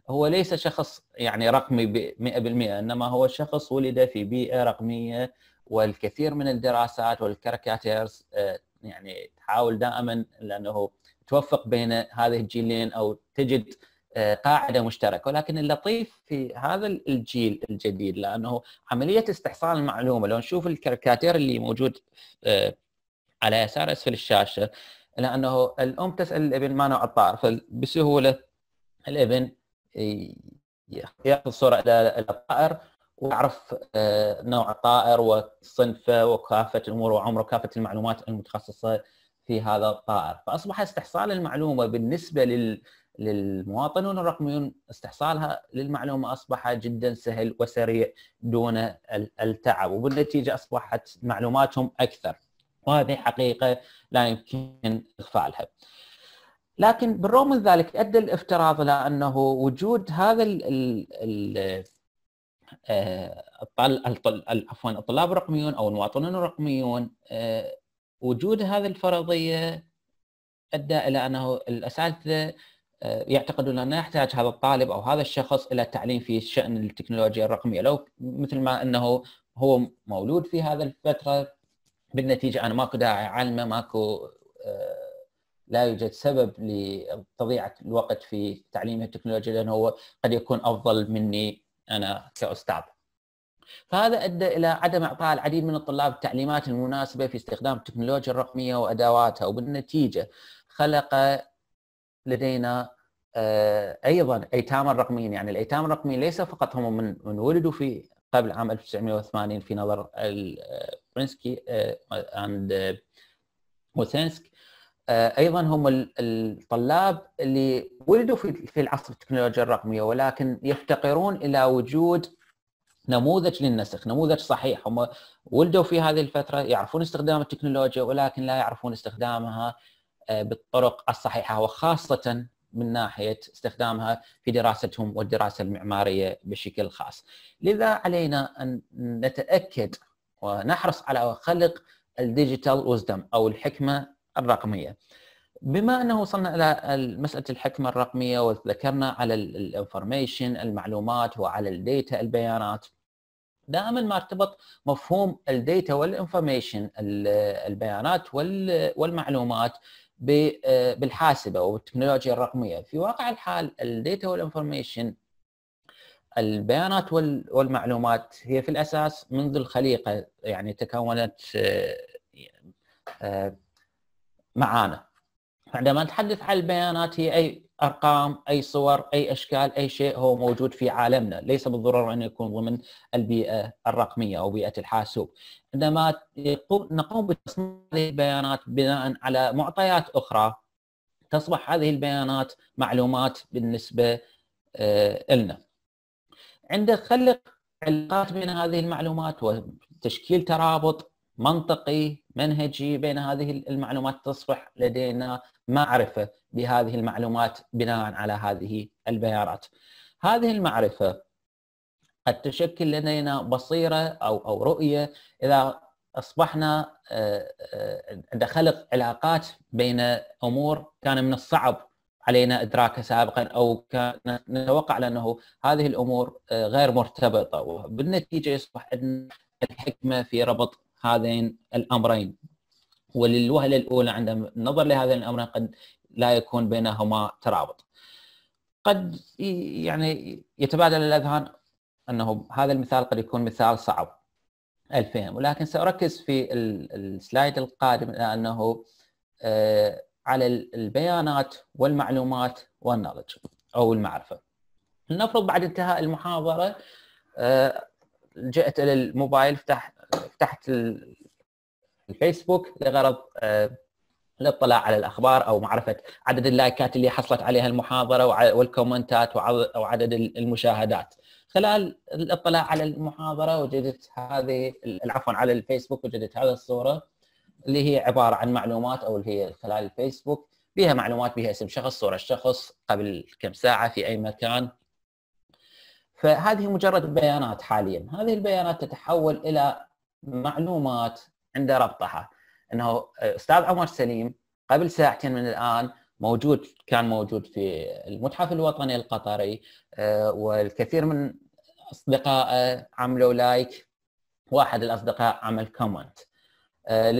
هو ليس شخص يعني رقمي 100% انما هو شخص ولد في بيئه رقميه والكثير من الدراسات والكاريكاتيرز آه، يعني تحاول دائما لانه توفق بين هذه الجيلين او تجد آه، قاعده مشتركه ولكن اللطيف في هذا الجيل الجديد لانه عمليه استحصال المعلومه لو نشوف الكاريكاتير اللي موجود آه، على يسار اسفل الشاشه لانه الام تسال الابن ما نوع الطائر فبسهوله الابن ياخذ صوره الى الطائر ويعرف آه، نوع الطائر وصنفه وكافه الامور وعمره كافه المعلومات المتخصصه في هذا الطائر فاصبح استحصال المعلومه بالنسبه لل للمواطنون الرقميون استحصالها للمعلومه اصبح جدا سهل وسريع دون التعب وبالنتيجه اصبحت معلوماتهم اكثر. وهذه حقيقه لا يمكن اغفالها. لكن بالرغم من ذلك ادى الافتراض الى انه وجود هذا ال ال ال آه، عفوا الطلاب الرقميون او المواطنون الرقميون آه، وجود هذه الفرضيه ادى الى انه الاساتذه آه، يعتقدون انه يحتاج هذا الطالب او هذا الشخص الى التعليم في شان التكنولوجيا الرقميه لو مثل ما انه هو مولود في هذه الفتره بالنتيجه انا ماكو داعي اعلمه ماكو آه، لا يوجد سبب لتضيع الوقت في تعليم التكنولوجيا لانه هو قد يكون افضل مني انا كاستاذ. فهذا ادى الى عدم اعطاء العديد من الطلاب التعليمات المناسبه في استخدام التكنولوجيا الرقميه وادواتها وبالنتيجه خلق لدينا آه، ايضا ايتاما رقميين يعني الايتام الرقميين ليس فقط هم من, من ولدوا في قبل عام 1980 في نظر آه، برينسكي اند آه، وسينسك آه، ايضا هم الطلاب اللي ولدوا في العصر التكنولوجيا الرقميه ولكن يفتقرون الى وجود نموذج للنسخ نموذج صحيح هم ولدوا في هذه الفتره يعرفون استخدام التكنولوجيا ولكن لا يعرفون استخدامها آه، بالطرق الصحيحه وخاصه من ناحيه استخدامها في دراستهم والدراسه المعماريه بشكل خاص لذا علينا ان نتاكد ونحرص على خلق الديجيتال وزدم او الحكمه الرقميه. بما انه وصلنا الى مساله الحكمه الرقميه وذكرنا على الانفورميشن المعلومات وعلى الديتا البيانات دائما ما ارتبط مفهوم الديتا والانفورميشن البيانات والمعلومات بالحاسبه والتكنولوجيا الرقميه في واقع الحال الديتا والانفورميشن البيانات والمعلومات هي في الاساس منذ الخليقه يعني تكونت آه، آه، معانا عندما نتحدث عن البيانات هي اي ارقام اي صور اي اشكال اي شيء هو موجود في عالمنا ليس بالضروره ان يكون ضمن البيئه الرقميه او بيئه الحاسوب عندما نقوم بتصنيع هذه البيانات بناء على معطيات اخرى تصبح هذه البيانات معلومات بالنسبه آه، لنا عندك خلق علاقات بين هذه المعلومات وتشكيل ترابط منطقي منهجي بين هذه المعلومات تصبح لدينا معرفه بهذه المعلومات بناء على هذه البيارات. هذه المعرفه قد تشكل لدينا بصيره او او رؤيه اذا اصبحنا آه، آه، عند خلق علاقات بين امور كان من الصعب علينا ادراكها سابقا او كان نتوقع لانه هذه الامور آه، غير مرتبطه وبالنتيجه يصبح عندنا الحكمه في ربط هذين الامرين وللوهله الاولى عند النظر لهذين الامرين قد لا يكون بينهما ترابط. قد يعني يتبادل الاذهان انه هذا المثال قد يكون مثال صعب الفهم ولكن ساركز في السلايد القادم لانه آه، على البيانات والمعلومات والنولج او المعرفه. لنفرض بعد انتهاء المحاضره آه، جئت الى الموبايل فتح فتحت الفيسبوك لغرض آه، الاطلاع على الاخبار او معرفه عدد اللايكات اللي حصلت عليها المحاضره والكومنتات وعدد المشاهدات. خلال الاطلاع على المحاضره وجدت هذه عفوا على الفيسبوك وجدت هذه الصوره اللي هي عباره عن معلومات او اللي هي خلال الفيسبوك بها معلومات بها اسم شخص صوره الشخص قبل كم ساعه في اي مكان فهذه مجرد بيانات حاليا هذه البيانات تتحول الى معلومات عند ربطها انه استاذ عمر سليم قبل ساعتين من الان موجود كان موجود في المتحف الوطني القطري آه، والكثير من اصدقائه عملوا لايك واحد الاصدقاء عمل كومنت آه،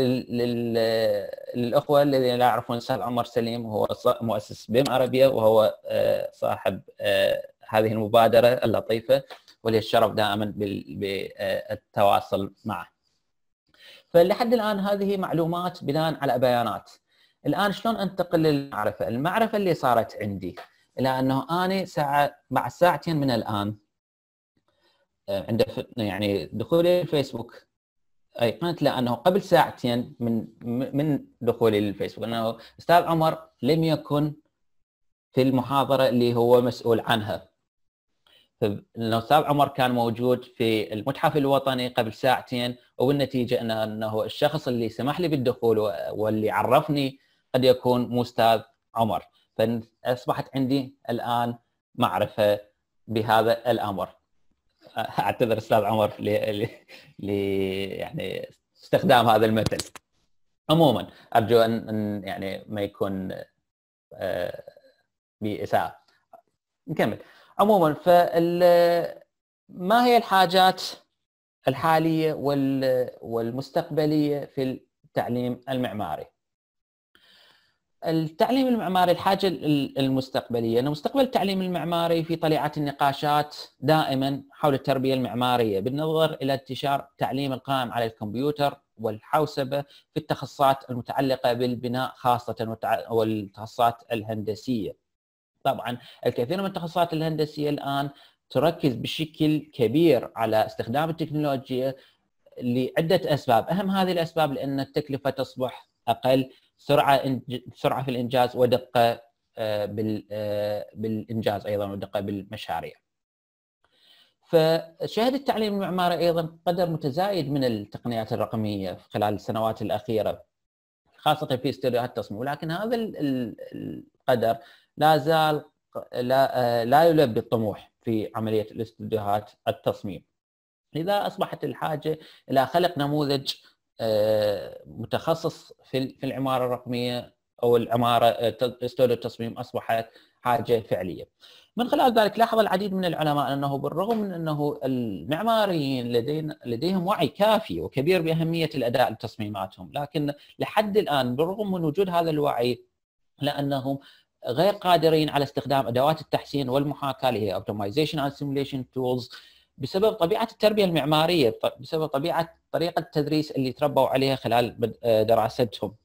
للاخوه الذين لا يعرفون سهل عمر سليم هو مؤسس بيم عربيه وهو آه، صاحب آه، هذه المبادره اللطيفه ولي الشرف دائما بالتواصل معه. فلحد الان هذه معلومات بناء على بيانات. الان شلون انتقل للمعرفه؟ المعرفه اللي صارت عندي الى انه انا ساعه بعد ساعتين من الان عند يعني دخولي الفيسبوك ايقنت له انه قبل ساعتين من من دخولي للفيسبوك انه استاذ عمر لم يكن في المحاضره اللي هو مسؤول عنها. استاذ عمر كان موجود في المتحف الوطني قبل ساعتين وبالنتيجه انه, أنه الشخص اللي سمح لي بالدخول واللي عرفني قد يكون مو استاذ عمر فاصبحت عندي الان معرفه بهذا الامر. اعتذر استاذ عمر ل... يعني استخدام هذا المثل عموما ارجو ان يعني ما يكون آه، باساءه نكمل عموما فال ما هي الحاجات الحاليه والمستقبليه في التعليم المعماري التعليم المعماري الحاجه المستقبليه، ان مستقبل التعليم المعماري في طليعه النقاشات دائما حول التربيه المعماريه بالنظر الى انتشار التعليم القائم على الكمبيوتر والحوسبه في التخصصات المتعلقه بالبناء خاصه والتخصصات الهندسيه. طبعا الكثير من التخصصات الهندسيه الان تركز بشكل كبير على استخدام التكنولوجيا لعده اسباب، اهم هذه الاسباب لان التكلفه تصبح اقل سرعه سرعه في الانجاز ودقه آه، آه، بالانجاز ايضا ودقه بالمشاريع. فشهد التعليم المعماري ايضا قدر متزايد من التقنيات الرقميه خلال السنوات الاخيره خاصه في استوديوهات التصميم ولكن هذا القدر لا زال آه، لا يلبي الطموح في عمليه الاستوديوهات التصميم. لذا اصبحت الحاجه الى خلق نموذج متخصص في العماره الرقميه او العماره آه، استوديو التصميم اصبحت حاجه فعليه. من خلال ذلك لاحظ العديد من العلماء انه بالرغم من انه المعماريين لدينا لديهم وعي كافي وكبير باهميه الاداء لتصميماتهم، لكن لحد الان بالرغم من وجود هذا الوعي لانهم غير قادرين على استخدام ادوات التحسين والمحاكاه اللي هي اوبتمايزيشن اند سيموليشن تولز بسبب طبيعه التربيه المعماريه بسبب طبيعه طريقه التدريس اللي تربوا عليها خلال آه، دراستهم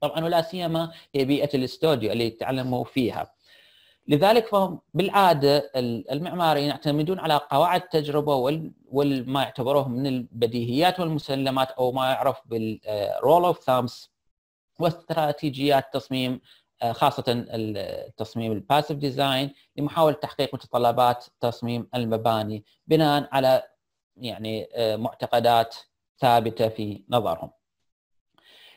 طبعا ولا سيما هي بيئه الاستوديو اللي تعلموا فيها لذلك فهم بالعاده المعماريين يعتمدون على قواعد التجربه والما يعتبروه من البديهيات والمسلمات او ما يعرف بالرول اوف ثامس واستراتيجيات تصميم آه، خاصة التصميم الباسف ديزاين لمحاولة تحقيق متطلبات تصميم المباني بناء على يعني آه، معتقدات ثابتة في نظرهم.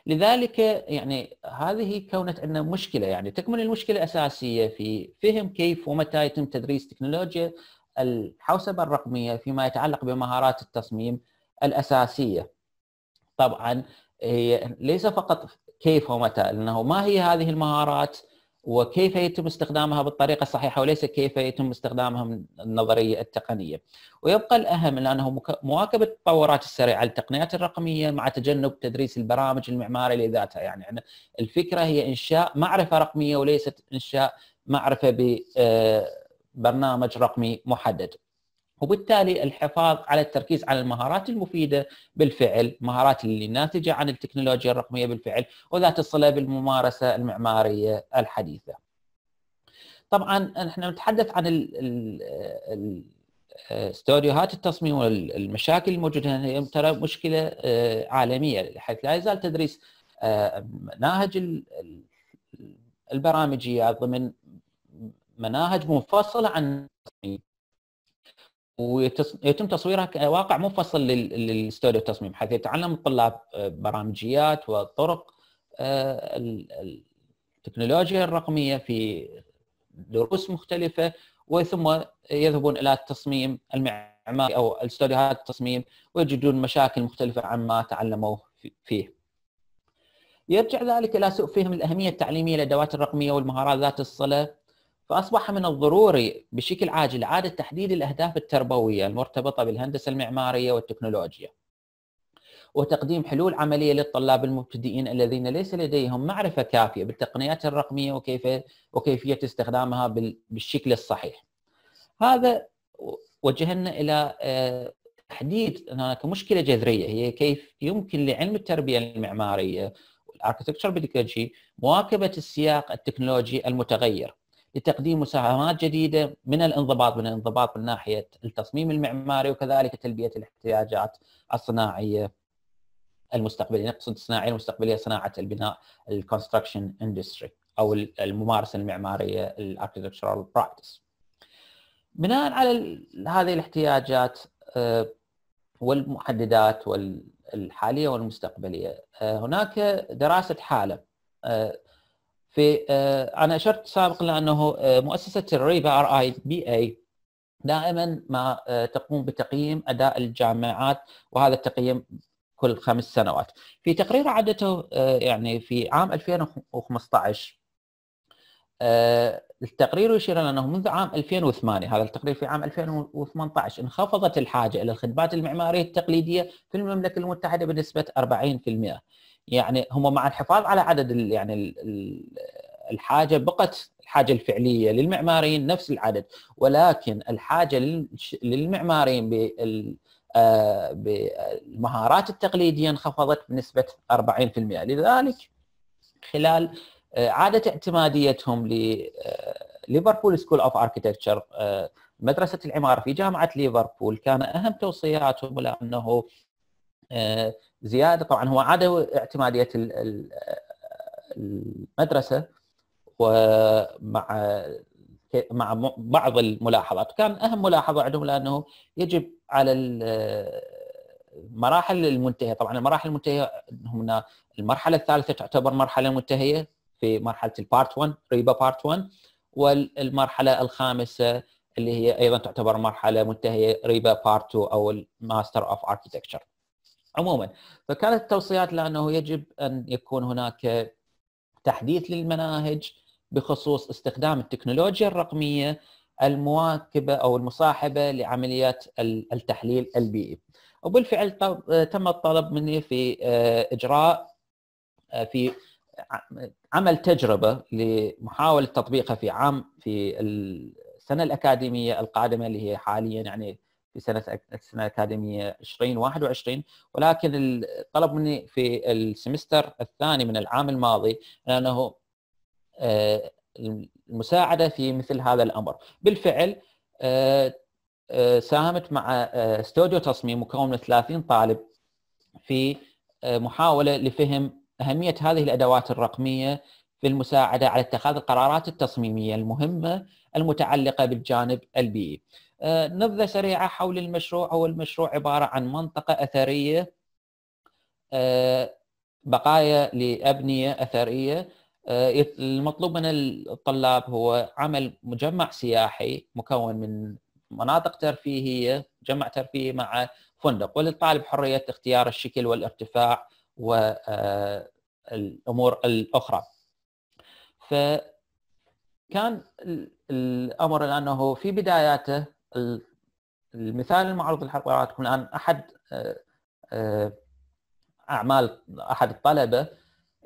لذلك يعني هذه كونت عندنا مشكلة يعني تكمن المشكلة الأساسية في فهم كيف ومتى يتم تدريس تكنولوجيا الحوسبة الرقمية فيما يتعلق بمهارات التصميم الأساسية. طبعا هي ليس فقط كيف ومتى لانه ما هي هذه المهارات وكيف يتم استخدامها بالطريقه الصحيحه وليس كيف يتم استخدامها من النظريه التقنيه ويبقى الاهم لانه مواكبه التطورات السريعه للتقنيات الرقميه مع تجنب تدريس البرامج المعماريه لذاتها يعني الفكره هي انشاء معرفه رقميه وليست انشاء معرفه ببرنامج آه، رقمي محدد وبالتالي الحفاظ على التركيز على المهارات المفيده بالفعل، مهارات اللي ناتجه عن التكنولوجيا الرقميه بالفعل وذات الصله بالممارسه المعماريه الحديثه. طبعا نحن نتحدث عن استوديوهات التصميم والمشاكل الموجوده هنا ترى مشكله آه، عالميه حيث لا يزال تدريس آه، مناهج البرامجيات ضمن مناهج منفصله عن التصميم ويتم تصويرها كواقع مفصل للاستوديو التصميم حيث يتعلم الطلاب آه، برامجيات وطرق آه، التكنولوجيا الرقميه في دروس مختلفه وثم يذهبون الى التصميم المعماري او الاستوديوهات التصميم ويجدون مشاكل مختلفه عما تعلموه فيه. يرجع ذلك الى سوء فهم الاهميه التعليميه للادوات الرقميه والمهارات ذات الصله فأصبح من الضروري بشكل عاجل إعادة تحديد الأهداف التربوية المرتبطة بالهندسة المعمارية والتكنولوجيا وتقديم حلول عملية للطلاب المبتدئين الذين ليس لديهم معرفة كافية بالتقنيات الرقمية وكيف وكيفية استخدامها بالشكل الصحيح هذا وجهنا إلى آه، تحديد هناك مشكلة جذرية هي كيف يمكن لعلم التربية المعمارية والاركتكتشر مواكبة السياق التكنولوجي المتغير لتقديم مساهمات جديده من الانضباط من الانضباط من ناحيه التصميم المعماري وكذلك تلبيه الاحتياجات الصناعيه المستقبليه نقصد الصناعيه المستقبليه صناعه البناء الكونستراكشن اندستري او الممارسه المعماريه الاركتكتشرال براكتس بناء على هذه الاحتياجات آه، والمحددات الحاليه والمستقبليه آه، هناك دراسه حاله آه، في آه، انا اشرت سابقا انه آه، مؤسسه الريبا ار اي بي اي دائما ما آه، تقوم بتقييم اداء الجامعات وهذا التقييم كل خمس سنوات في تقرير عدته يعني في عام 2015 التقرير يشير الى انه منذ عام 2008 هذا التقرير في عام 2018 انخفضت الحاجه الى الخدمات المعماريه التقليديه في المملكه المتحده بنسبه 40% يعني هم مع الحفاظ على عدد الـ يعني الـ الحاجه بقت الحاجه الفعليه للمعماريين نفس العدد ولكن الحاجه للمعماريين بالمهارات آه، التقليديه انخفضت بنسبه 40% لذلك خلال آه، عاده اعتماديتهم ل ليفربول سكول اوف اركيتكتشر مدرسه العماره في جامعه ليفربول كان اهم توصياتهم لانه آه، زياده طبعا هو عدم اعتماديه المدرسه ومع مع بعض الملاحظات كان اهم ملاحظه عندهم لانه يجب على المراحل المنتهيه طبعا المراحل المنتهيه هنا المرحله الثالثه تعتبر مرحله منتهيه في مرحله البارت 1 ريبا بارت 1 والمرحله الخامسه اللي هي ايضا تعتبر مرحله منتهيه ريبا بارت 2 او الماستر اوف اركيتكتشر عموما فكانت التوصيات لانه يجب ان يكون هناك تحديث للمناهج بخصوص استخدام التكنولوجيا الرقميه المواكبه او المصاحبه لعمليات التحليل البيئي. وبالفعل تم الطلب مني في آه، اجراء آه، في عمل تجربه لمحاوله تطبيقها في عام في السنه الاكاديميه القادمه اللي هي حاليا يعني في سنه السنه الاكاديميه 2021 ولكن طلب مني في السمستر الثاني من العام الماضي انه آه، المساعده في مثل هذا الامر بالفعل آه، آه، ساهمت مع استوديو تصميم مكون من 30 طالب في محاوله لفهم اهميه هذه الادوات الرقميه في المساعده على اتخاذ القرارات التصميميه المهمه المتعلقه بالجانب البيئي. آه، نبذة سريعة حول المشروع هو المشروع عبارة عن منطقة أثرية آه، بقايا لأبنية أثرية آه، المطلوب من الطلاب هو عمل مجمع سياحي مكون من مناطق ترفيهية مجمع ترفيهي مع فندق وللطالب حرية اختيار الشكل والارتفاع والأمور الأخرى فكان الأمر لأنه في بداياته المثال المعروض تكون الان احد آه، آه، اعمال احد الطلبه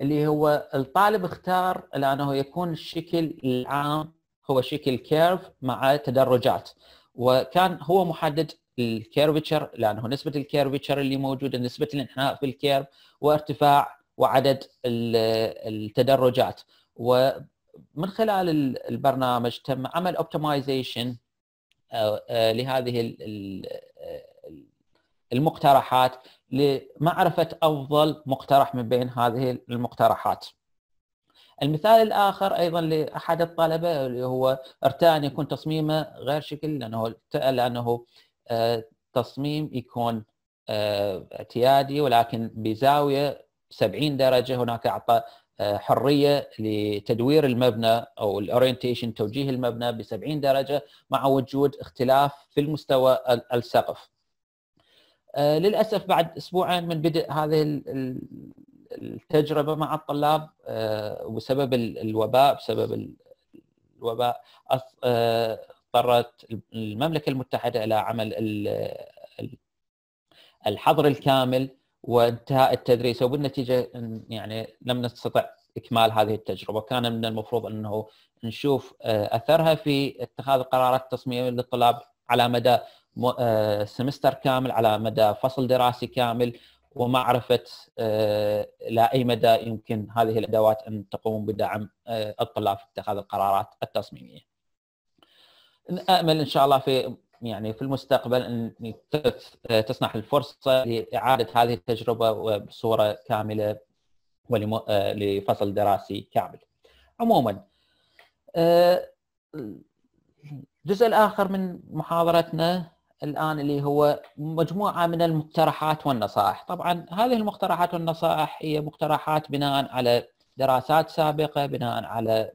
اللي هو الطالب اختار لانه يكون الشكل العام هو شكل كيرف مع تدرجات وكان هو محدد الكيرفتشر لانه نسبه الكيرفتشر اللي موجوده نسبه الانحناء في الكيرف وارتفاع وعدد التدرجات ومن خلال البرنامج تم عمل اوبتمايزيشن آه، آه، لهذه آه، المقترحات لمعرفة أفضل مقترح من بين هذه المقترحات المثال الآخر أيضا لأحد الطلبة اللي هو ارتأى أن يكون تصميمه غير شكل لأنه لأنه تصميم يكون اعتيادي ولكن بزاوية 70 درجة هناك أعطى آه، حريه لتدوير المبنى او الاورينتيشن توجيه المبنى ب 70 درجه مع وجود اختلاف في المستوى السقف. آه، للاسف بعد اسبوعين من بدء هذه التجربه مع الطلاب بسبب آه، الوباء بسبب الوباء اضطرت المملكه المتحده الى عمل الحظر الكامل وانتهاء التدريس وبالنتيجه يعني لم نستطع اكمال هذه التجربه، كان من المفروض انه نشوف آه، اثرها في اتخاذ قرارات تصميميه للطلاب على مدى آه، سمستر كامل، على مدى فصل دراسي كامل، ومعرفة آه، إلى أي مدى يمكن هذه الأدوات أن تقوم بدعم الطلاب في اتخاذ القرارات التصميمية نأمل إن شاء الله في يعني في المستقبل ان تسنح الفرصه لاعاده هذه التجربه بصوره كامله ولفصل دراسي كامل. عموما الجزء آه، الاخر من محاضرتنا الان اللي هو مجموعه من المقترحات والنصائح، طبعا هذه المقترحات والنصائح هي مقترحات بناء على دراسات سابقه، بناء على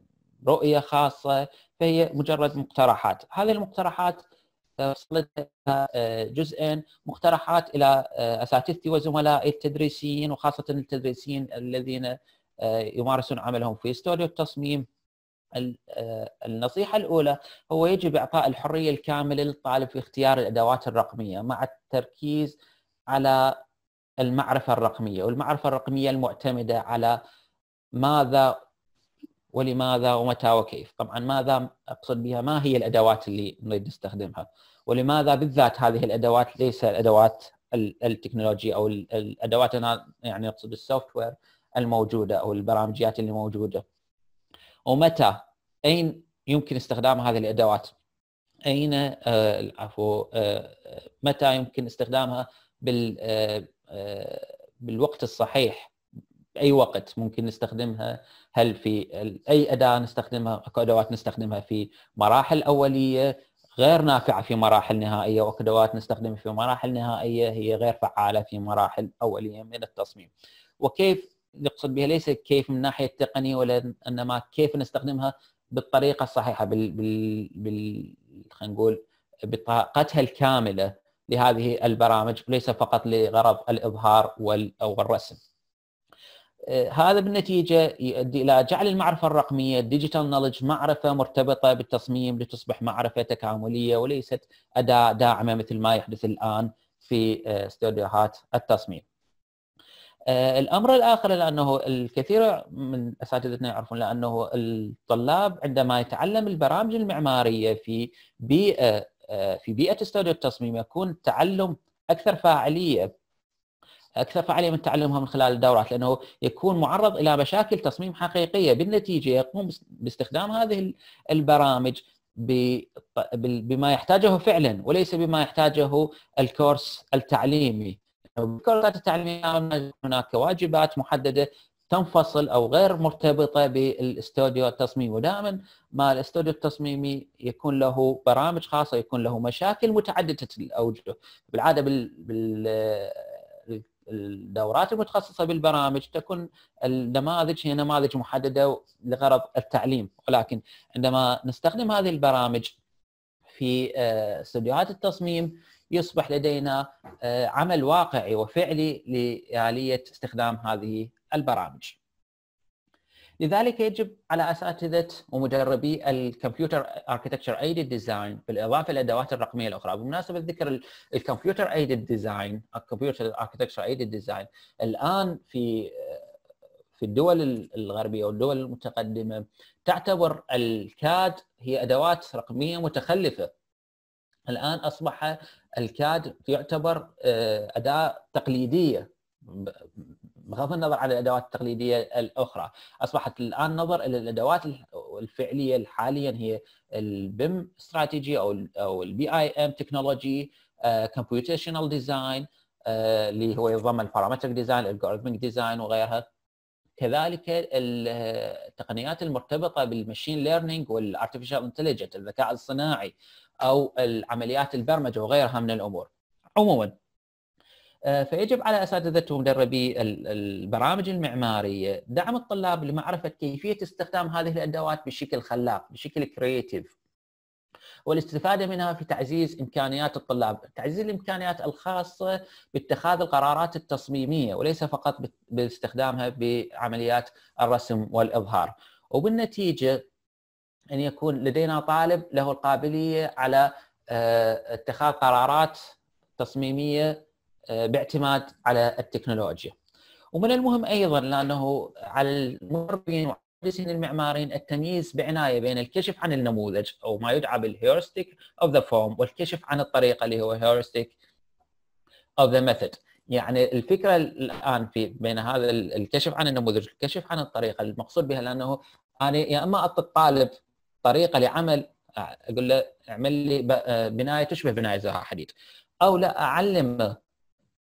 رؤيه خاصه، فهي مجرد مقترحات، هذه المقترحات وصلتنا آه، جزئين مقترحات الى آه، اساتذتي وزملائي التدريسيين وخاصه التدريسيين الذين آه، يمارسون عملهم في استوديو التصميم النصيحة الأولى هو يجب إعطاء الحرية الكاملة للطالب في اختيار الأدوات الرقمية مع التركيز على المعرفة الرقمية والمعرفة الرقمية المعتمدة على ماذا ولماذا ومتى وكيف طبعا ماذا أقصد بها ما هي الأدوات اللي نريد نستخدمها ولماذا بالذات هذه الادوات ليس الادوات التكنولوجيا او الادوات انا يعني اقصد السوفت وير الموجوده او البرامجيات اللي موجوده ومتى اين يمكن استخدام هذه الادوات اين آه، عفوا آه، آه، متى يمكن استخدامها بال بالوقت الصحيح باي وقت ممكن نستخدمها هل في اي اداه نستخدمها اكو ادوات نستخدمها في مراحل اوليه غير نافعه في مراحل نهائيه وادوات نستخدمها في مراحل نهائيه هي غير فعاله في مراحل اوليه من التصميم. وكيف نقصد بها ليس كيف من ناحيه تقنيه ولا انما كيف نستخدمها بالطريقه الصحيحه بال بال, بال... خلينا نقول بطاقتها الكامله لهذه البرامج وليس فقط لغرض الابهار وال... او الرسم. آه، هذا بالنتيجه يؤدي الى جعل المعرفه الرقميه الديجيتال نولج معرفه مرتبطه بالتصميم لتصبح معرفه تكامليه وليست اداه داعمه مثل ما يحدث الان في آه، استوديوهات التصميم. آه، الامر الاخر لانه الكثير من اساتذتنا يعرفون لانه الطلاب عندما يتعلم البرامج المعماريه في بيئه في بيئه استوديو التصميم يكون تعلم اكثر فاعليه اكثر فعاليه من تعلمها من خلال الدورات لانه يكون معرض الى مشاكل تصميم حقيقيه بالنتيجه يقوم باستخدام هذه البرامج بما يحتاجه فعلا وليس بما يحتاجه الكورس التعليمي الكورسات التعليميه هناك واجبات محدده تنفصل او غير مرتبطه بالاستوديو التصميمي ودائما ما الاستوديو التصميمي يكون له برامج خاصه يكون له مشاكل متعدده الاوجه بالعاده بال... بال... الدورات المتخصصه بالبرامج تكون النماذج هي نماذج محدده لغرض التعليم ولكن عندما نستخدم هذه البرامج في آه، استديوهات التصميم يصبح لدينا آه، عمل واقعي وفعلي لآلية استخدام هذه البرامج لذلك يجب على اساتذه ومدربي الكمبيوتر اركتكتشر ايدد ديزاين بالاضافه الى الادوات الرقميه الاخرى بمناسبه ذكر الكمبيوتر ايدد ديزاين الكمبيوتر اركتكتشر ايدد ديزاين الان في في الدول الغربيه والدول المتقدمه تعتبر الكاد هي ادوات رقميه متخلفه الان اصبح الكاد يعتبر آه، اداه تقليديه بغض النظر عن الادوات التقليديه الاخرى اصبحت الان نظر الى الادوات الفعليه حاليا هي البيم استراتيجي او او البي اي ام تكنولوجي كمبيوتيشنال آه، ديزاين آه، اللي هو يتضمن بارامتريك ديزاين الجوريثميك ديزاين وغيرها كذلك التقنيات المرتبطه بالماشين ليرنينج والارتفيشال انتليجنت الذكاء الصناعي او العمليات البرمجه وغيرها من الامور عموما آه، فيجب على اساتذه ومدربي البرامج المعماريه دعم الطلاب لمعرفه كيفيه استخدام هذه الادوات بشكل خلاق بشكل كرييتيف والاستفاده منها في تعزيز امكانيات الطلاب، تعزيز الامكانيات الخاصه باتخاذ القرارات التصميميه وليس فقط باستخدامها بعمليات الرسم والاظهار، وبالنتيجه ان يكون لدينا طالب له القابليه على آه، اتخاذ قرارات تصميميه آه، باعتماد على التكنولوجيا. ومن المهم ايضا لانه على المربين والمهندسين المعماريين التمييز بعنايه بين الكشف عن النموذج او ما يدعى بالهيورستيك اوف ذا فورم والكشف عن الطريقه اللي هو هيورستيك اوف ذا ميثود. يعني الفكره الان في بين هذا الكشف عن النموذج والكشف عن الطريقه المقصود بها لانه انا يا اما اعطي الطالب طريقه لعمل اقول له اعمل لي آه، بنايه تشبه بنايه زراعه حديد او لا اعلمه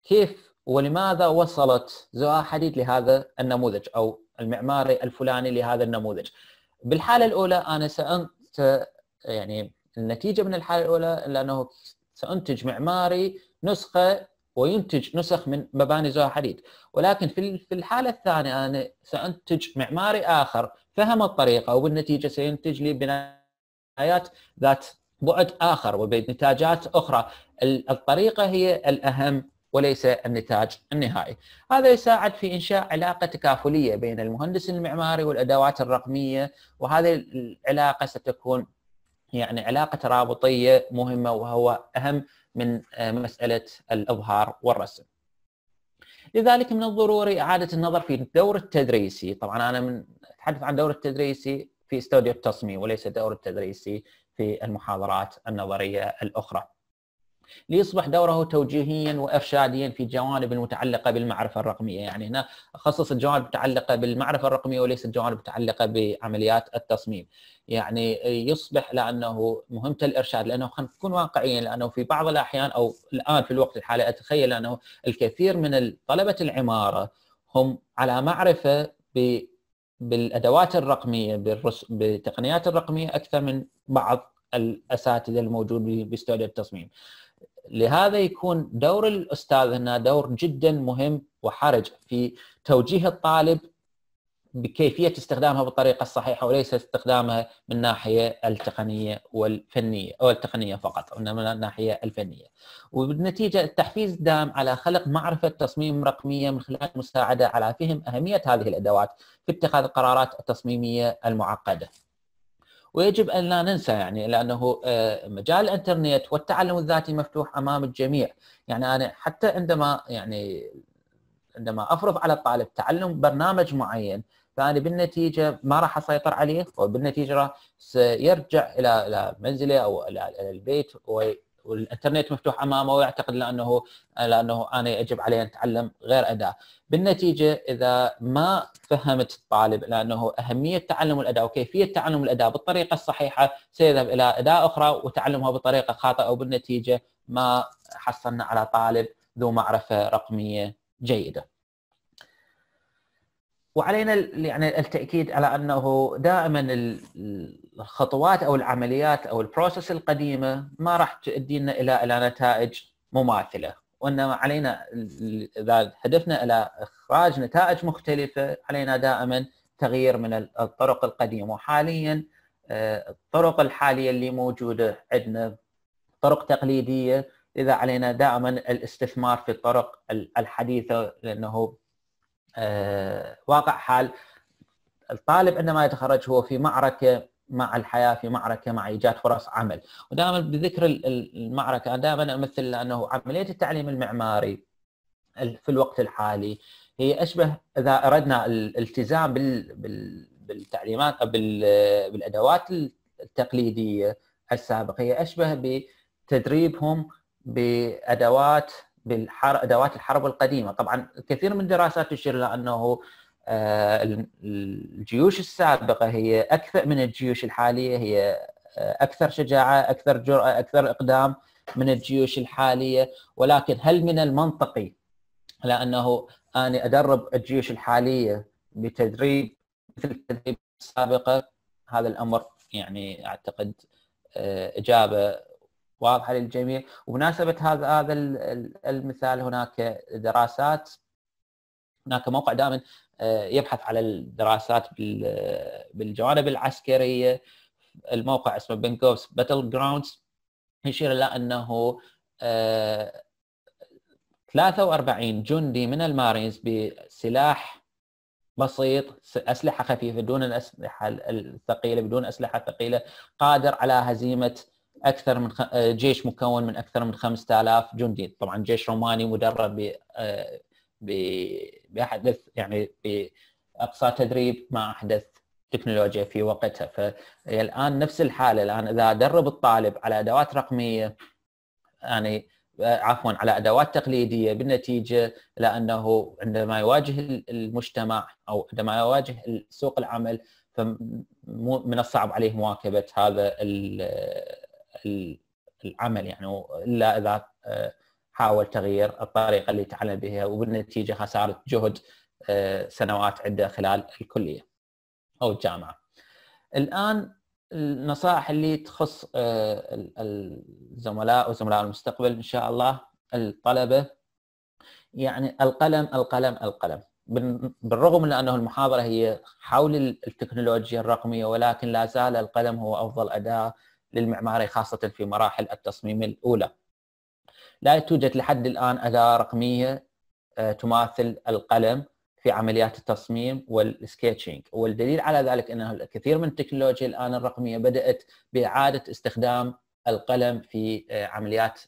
كيف ولماذا وصلت زها حديد لهذا النموذج او المعماري الفلاني لهذا النموذج بالحاله الاولى انا سأنت يعني النتيجه من الحاله الاولى لانه سانتج معماري نسخه وينتج نسخ من مباني زها حديد ولكن في الحاله الثانيه انا سانتج معماري اخر فهم الطريقه وبالنتيجه سينتج لي بنايات ذات بعد اخر وبنتاجات اخرى الطريقه هي الاهم وليس النتاج النهائي هذا يساعد في إنشاء علاقة تكافلية بين المهندس المعماري والأدوات الرقمية وهذه العلاقة ستكون يعني علاقة ترابطية مهمة وهو أهم من آه، مسألة الإظهار والرسم لذلك من الضروري إعادة النظر في الدور التدريسي طبعا أنا من أتحدث عن الدور التدريسي في استوديو التصميم وليس دور التدريسي في المحاضرات النظرية الأخرى ليصبح دوره توجيهيا وارشاديا في الجوانب المتعلقه بالمعرفه الرقميه يعني هنا اخصص الجوانب المتعلقه بالمعرفه الرقميه وليس الجوانب المتعلقه بعمليات التصميم يعني يصبح لانه مهمته الارشاد لانه خلينا نكون واقعيين لانه في بعض الاحيان او الان في الوقت الحالي اتخيل انه الكثير من طلبه العماره هم على معرفه ب بالادوات الرقميه بالرس... بالتقنيات الرقميه اكثر من بعض الاساتذه الموجودين باستوديو التصميم. لهذا يكون دور الاستاذ هنا دور جدا مهم وحرج في توجيه الطالب بكيفيه استخدامها بالطريقه الصحيحه وليس استخدامها من ناحيه التقنيه والفنيه او التقنيه فقط وانما من الناحيه الفنيه. وبالنتيجه التحفيز الدام على خلق معرفه تصميم رقميه من خلال المساعده على فهم اهميه هذه الادوات في اتخاذ القرارات التصميميه المعقده. ويجب ان لا ننسى يعني لانه آه، مجال الانترنت والتعلم الذاتي مفتوح امام الجميع يعني انا حتى عندما يعني عندما افرض على الطالب تعلم برنامج معين فانا بالنتيجه ما راح اسيطر عليه وبالنتيجه سيرجع الى الى منزله او الى البيت والانترنت مفتوح امامه ويعتقد لانه لانه انا يجب علي ان اتعلم غير اداه، بالنتيجه اذا ما فهمت الطالب لانه اهميه تعلم الاداه وكيفيه تعلم الاداه بالطريقه الصحيحه سيذهب الى اداه اخرى وتعلمها بطريقه خاطئه وبالنتيجه ما حصلنا على طالب ذو معرفه رقميه جيده. وعلينا يعني التاكيد على انه دائما الخطوات او العمليات او البروسس القديمه ما راح تؤدينا الى الى نتائج مماثله وانما علينا اذا هدفنا الى اخراج نتائج مختلفه علينا دائما تغيير من الطرق القديمه وحاليا آه، الطرق الحاليه اللي موجوده عندنا طرق تقليديه اذا علينا دائما الاستثمار في الطرق الحديثه لانه آه، واقع حال الطالب عندما يتخرج هو في معركه مع الحياه في معركه مع ايجاد فرص عمل ودائما بذكر المعركه دائما امثل انه عمليه التعليم المعماري في الوقت الحالي هي اشبه اذا اردنا الالتزام بالتعليمات أو بالادوات التقليديه السابقه هي اشبه بتدريبهم بادوات بأدوات الحرب القديمة طبعا كثير من الدراسات تشير إلى أنه آه، الجيوش السابقة هي أكثر من الجيوش الحالية هي آه، أكثر شجاعة أكثر جرأة أكثر إقدام من الجيوش الحالية ولكن هل من المنطقي لأنه أنا أدرب الجيوش الحالية بتدريب مثل التدريب السابقة هذا الأمر يعني أعتقد آه، إجابة واضحه للجميع وبمناسبه هذا هذا المثال هناك دراسات هناك موقع دائما آه، يبحث على الدراسات بالجوانب العسكريه الموقع اسمه بنكوفس باتل جراوندز يشير الى انه 43 آه، جندي من المارينز بسلاح بسيط اسلحه خفيفه دون الاسلحه الثقيله بدون اسلحه ثقيله قادر على هزيمه اكثر من خ... آه، جيش مكون من اكثر من 5000 جندي طبعا جيش روماني مدرب ب... آه، ب... باحدث يعني باقصى تدريب مع احدث تكنولوجيا في وقتها فالان يعني نفس الحاله الان اذا ادرب الطالب على ادوات رقميه يعني آه، عفوا على ادوات تقليديه بالنتيجه لانه عندما يواجه المجتمع او عندما يواجه سوق العمل فمن الصعب عليه مواكبه هذا العمل يعني الا اذا آه، حاول تغيير الطريقه اللي تعلم بها وبالنتيجه خساره جهد آه، سنوات عده خلال الكليه او الجامعه. الان النصائح اللي تخص آه، الزملاء وزملاء المستقبل ان شاء الله الطلبه يعني القلم القلم القلم بالرغم من انه المحاضره هي حول التكنولوجيا الرقميه ولكن لا زال القلم هو افضل اداه للمعماري خاصة في مراحل التصميم الأولى لا توجد لحد الآن أداة رقمية آه، تماثل القلم في عمليات التصميم والسكيتشينج والدليل على ذلك أن الكثير من التكنولوجيا الآن الرقمية بدأت بإعادة استخدام القلم في آه، عمليات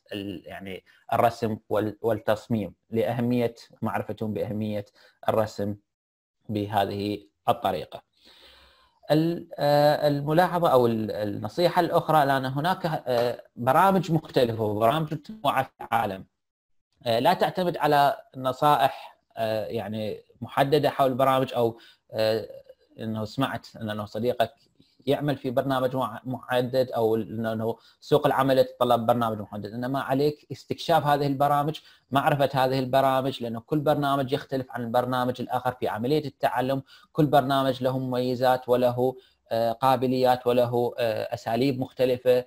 يعني الرسم والتصميم لأهمية معرفتهم بأهمية الرسم بهذه الطريقه. آه، الملاحظه او النصيحه الاخرى لان هناك آه، برامج مختلفه وبرامج متنوعه في العالم آه، لا تعتمد على نصائح يعني محدده حول البرامج او انه سمعت انه صديقك يعمل في برنامج محدد او انه سوق العمل يتطلب برنامج محدد انما عليك استكشاف هذه البرامج معرفه هذه البرامج لانه كل برنامج يختلف عن البرنامج الاخر في عمليه التعلم كل برنامج له مميزات وله آه، قابليات وله آه، اساليب مختلفه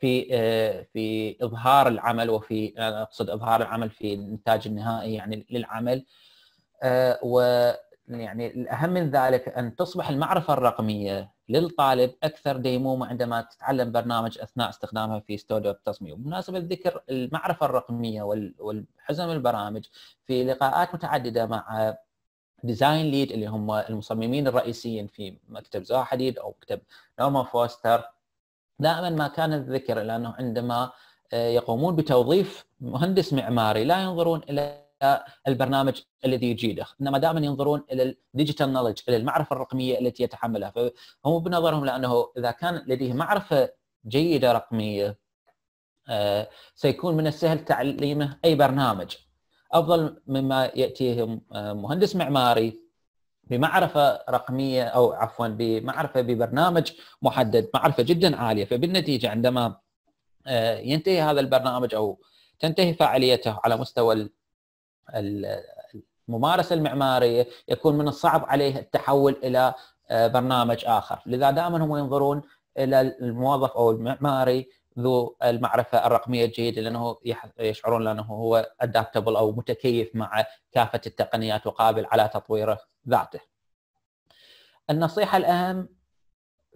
في آه، في اظهار العمل وفي اقصد اظهار العمل في الانتاج النهائي يعني للعمل و يعني الاهم من ذلك ان تصبح المعرفه الرقميه للطالب اكثر ديمومه عندما تتعلم برنامج اثناء استخدامها في ستوديو التصميم، بمناسبه ذكر المعرفه الرقميه والحزم البرامج في لقاءات متعدده مع ديزاين ليد اللي هم المصممين الرئيسيين في مكتب زها حديد او مكتب نوما فوستر دائما ما كان الذكر لانه عندما آه، يقومون بتوظيف مهندس معماري لا ينظرون الى البرنامج الذي يجيده انما دائما ينظرون الى الديجيتال نولج الى المعرفه الرقميه التي يتحملها فهم بنظرهم لانه اذا كان لديه معرفه جيده رقميه آه، سيكون من السهل تعليمه اي برنامج افضل مما ياتيه آه، مهندس معماري بمعرفه رقميه او عفوا بمعرفه ببرنامج محدد معرفه جدا عاليه فبالنتيجه عندما آه، ينتهي هذا البرنامج او تنتهي فعاليته على مستوى الممارسه المعماريه يكون من الصعب عليه التحول الى آه، برنامج اخر، لذا دائما هم ينظرون الى الموظف او المعماري ذو المعرفه الرقميه الجيده لانه يشعرون انه هو ادابتبل او متكيف مع كافه التقنيات وقابل على تطوير ذاته. النصيحه الاهم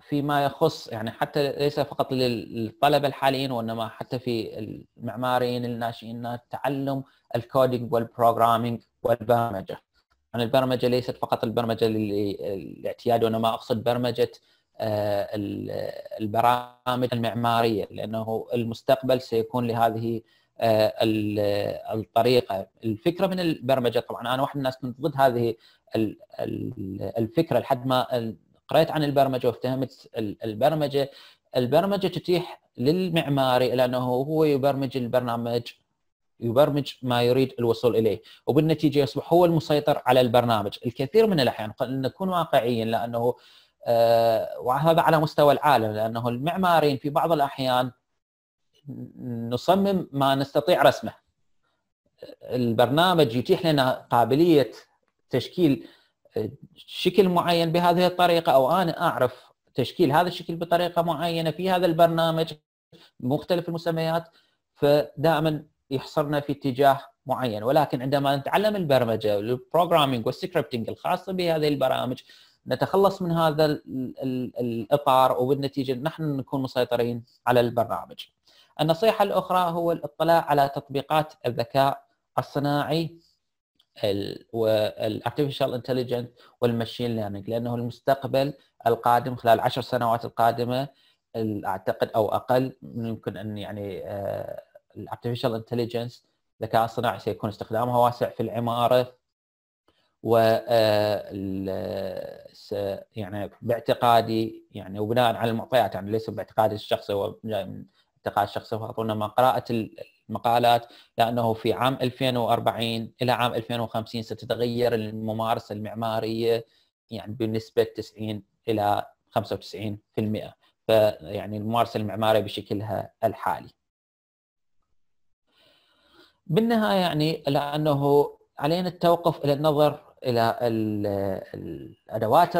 فيما يخص يعني حتى ليس فقط للطلبه الحاليين وانما حتى في المعماريين الناشئين تعلم الكودينج والبروجرامينج والبرمجه. يعني البرمجه ليست فقط البرمجه للاعتياد وانما اقصد برمجه آه، البرامج المعماريه لانه المستقبل سيكون لهذه آه، الطريقه الفكره من البرمجه طبعا انا واحد من الناس كنت ضد هذه الفكره لحد ما قرأت عن البرمجة وافتهمت البرمجة البرمجة تتيح للمعماري لأنه هو يبرمج البرنامج يبرمج ما يريد الوصول اليه وبالنتيجه يصبح هو المسيطر على البرنامج الكثير من الاحيان قد نكون واقعيين لانه آه، وهذا على مستوى العالم لانه المعماريين في بعض الاحيان نصمم ما نستطيع رسمه البرنامج يتيح لنا قابليه تشكيل شكل معين بهذه الطريقه او انا اعرف تشكيل هذا الشكل بطريقه معينه في هذا البرنامج مختلف المسميات فدائما يحصرنا في اتجاه معين ولكن عندما نتعلم البرمجه والبروجرامينج والسكريبتنج الخاصه بهذه البرامج نتخلص من هذا الاطار وبالنتيجه نحن نكون مسيطرين على البرنامج. النصيحه الاخرى هو الاطلاع على تطبيقات الذكاء الصناعي والارتفيشال انتليجنت والماشين ليرنينج لانه المستقبل القادم خلال عشر سنوات القادمه اعتقد او اقل يمكن ان يعني الارتفيشال انتليجنس الذكاء الصناعي سيكون استخدامها واسع في العماره و آه، يعني باعتقادي يعني وبناء على المعطيات يعني ليس باعتقادي الشخصي هو من اعتقاد شخصي وانما قراءه مقالات لانه في عام 2040 الى عام 2050 ستتغير الممارسه المعماريه يعني بنسبه 90 الى 95% فيعني الممارسه المعماريه بشكلها الحالي. بالنهايه يعني لانه علينا التوقف الى النظر الى الادوات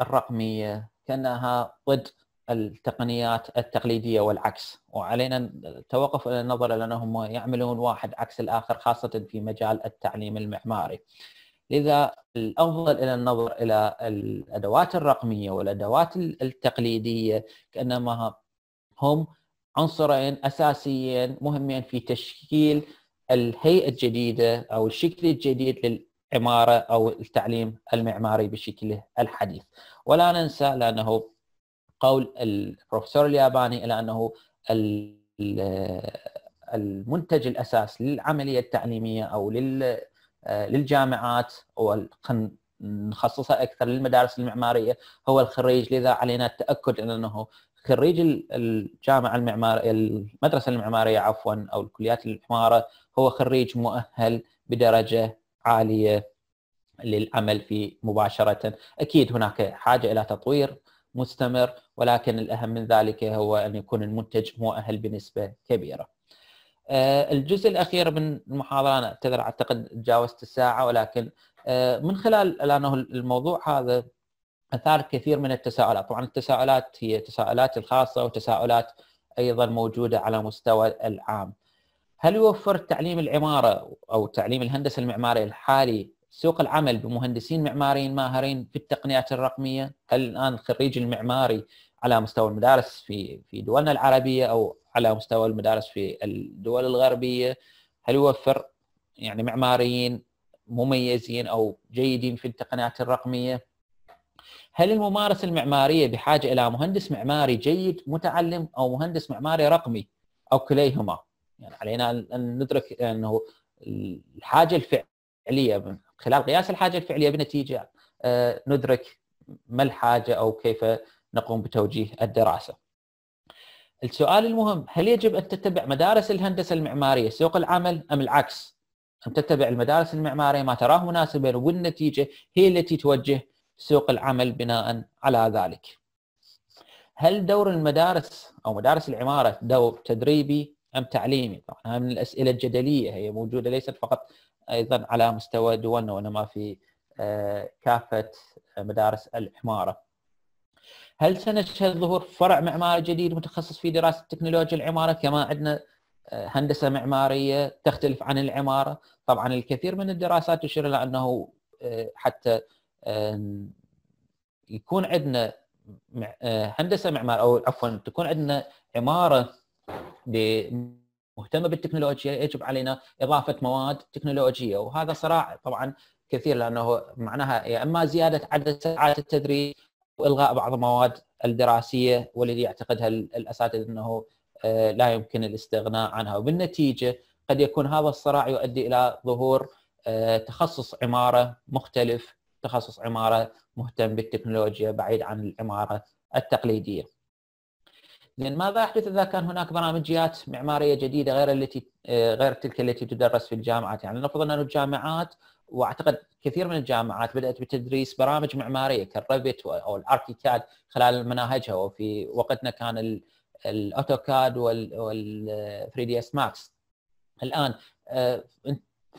الرقميه كانها ضد التقنيات التقليديه والعكس وعلينا التوقف الى النظر لانهم يعملون واحد عكس الاخر خاصه في مجال التعليم المعماري. لذا الافضل الى النظر الى الادوات الرقميه والادوات التقليديه كانما هم عنصرين اساسيين مهمين في تشكيل الهيئه الجديده او الشكل الجديد للعماره او التعليم المعماري بشكله الحديث. ولا ننسى لانه قول البروفيسور الياباني الى انه المنتج الاساس للعمليه التعليميه او للجامعات نخصصها اكثر للمدارس المعماريه هو الخريج لذا علينا التاكد ان انه خريج الجامعه المعماريه المدرسه المعماريه عفوا او الكليات العماره هو خريج مؤهل بدرجه عاليه للعمل في مباشره اكيد هناك حاجه الى تطوير مستمر ولكن الأهم من ذلك هو أن يكون المنتج مؤهل بنسبة كبيرة آه، الجزء الأخير من المحاضرة أنا أعتذر أعتقد تجاوزت الساعة ولكن آه، من خلال لأنه الموضوع هذا أثار كثير من التساؤلات طبعا التساؤلات هي تساؤلات الخاصة وتساؤلات أيضا موجودة على مستوى العام هل يوفر تعليم العمارة أو تعليم الهندسة المعمارية الحالي سوق العمل بمهندسين معماريين ماهرين في التقنيات الرقميه هل الان الخريج المعماري على مستوى المدارس في في دولنا العربيه او على مستوى المدارس في الدول الغربيه هل يوفر يعني معماريين مميزين او جيدين في التقنيات الرقميه هل الممارسه المعماريه بحاجه الى مهندس معماري جيد متعلم او مهندس معماري رقمي او كليهما يعني علينا ان ندرك انه الحاجه الفعليه الفعليه من خلال قياس الحاجه الفعليه بنتيجه آه، ندرك ما الحاجه او كيف نقوم بتوجيه الدراسه. السؤال المهم هل يجب ان تتبع مدارس الهندسه المعماريه سوق العمل ام العكس؟ ان تتبع المدارس المعماريه ما تراه مناسبا والنتيجه هي التي توجه سوق العمل بناء على ذلك. هل دور المدارس او مدارس العماره دور تدريبي ام تعليمي؟ طبعا من الاسئله الجدليه هي موجوده ليست فقط ايضا على مستوى دولنا وانما في آه، كافه آه، مدارس العماره. هل سنشهد ظهور فرع معماري جديد متخصص في دراسه تكنولوجيا العماره كما عندنا آه، هندسه معماريه تختلف عن العماره؟ طبعا الكثير من الدراسات تشير الى انه حتى يكون عندنا هندسه معمار او عفوا تكون عندنا عماره مهتمه بالتكنولوجيا يجب علينا اضافه مواد تكنولوجيه وهذا صراع طبعا كثير لانه معناها يا اما زياده عدد ساعات التدريس والغاء بعض المواد الدراسيه والذي يعتقدها الاساتذه انه آه، لا يمكن الاستغناء عنها وبالنتيجه قد يكون هذا الصراع يؤدي الى ظهور آه، تخصص عماره مختلف تخصص عماره مهتم بالتكنولوجيا بعيد عن العماره التقليديه زين ماذا يحدث اذا كان هناك برامجيات معماريه جديده غير التي آه، غير تلك التي تدرس في الجامعات يعني نفرض ان الجامعات واعتقد كثير من الجامعات بدات بتدريس برامج معماريه كالريفت او الاركيكاد خلال مناهجها وفي وقتنا كان الاوتوكاد وال 3 دي اس ماكس الان آه،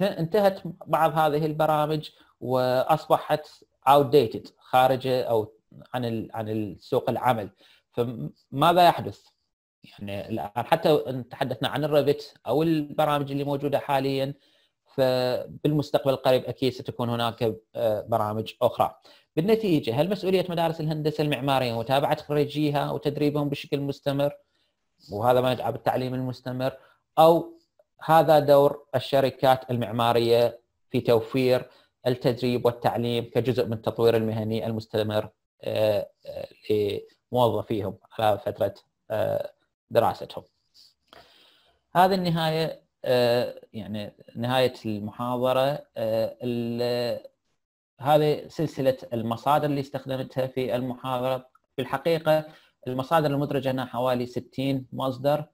انتهت بعض هذه البرامج واصبحت ديتد خارجه او عن عن سوق العمل فماذا يحدث؟ يعني الان حتى ان تحدثنا عن الريفت او البرامج اللي موجوده حاليا فبالمستقبل القريب اكيد ستكون هناك آه، برامج اخرى. بالنتيجه هل مسؤوليه مدارس الهندسه المعماريه متابعه خريجيها وتدريبهم بشكل مستمر وهذا ما يدعى بالتعليم المستمر او هذا دور الشركات المعماريه في توفير التدريب والتعليم كجزء من التطوير المهني المستمر آه، آه، موظفيهم خلال فترة آه، دراستهم هذه النهاية آه، يعني نهاية المحاضرة آه، هذه سلسلة المصادر اللي استخدمتها في المحاضرة في الحقيقة المصادر المدرجة هنا حوالي 60 مصدر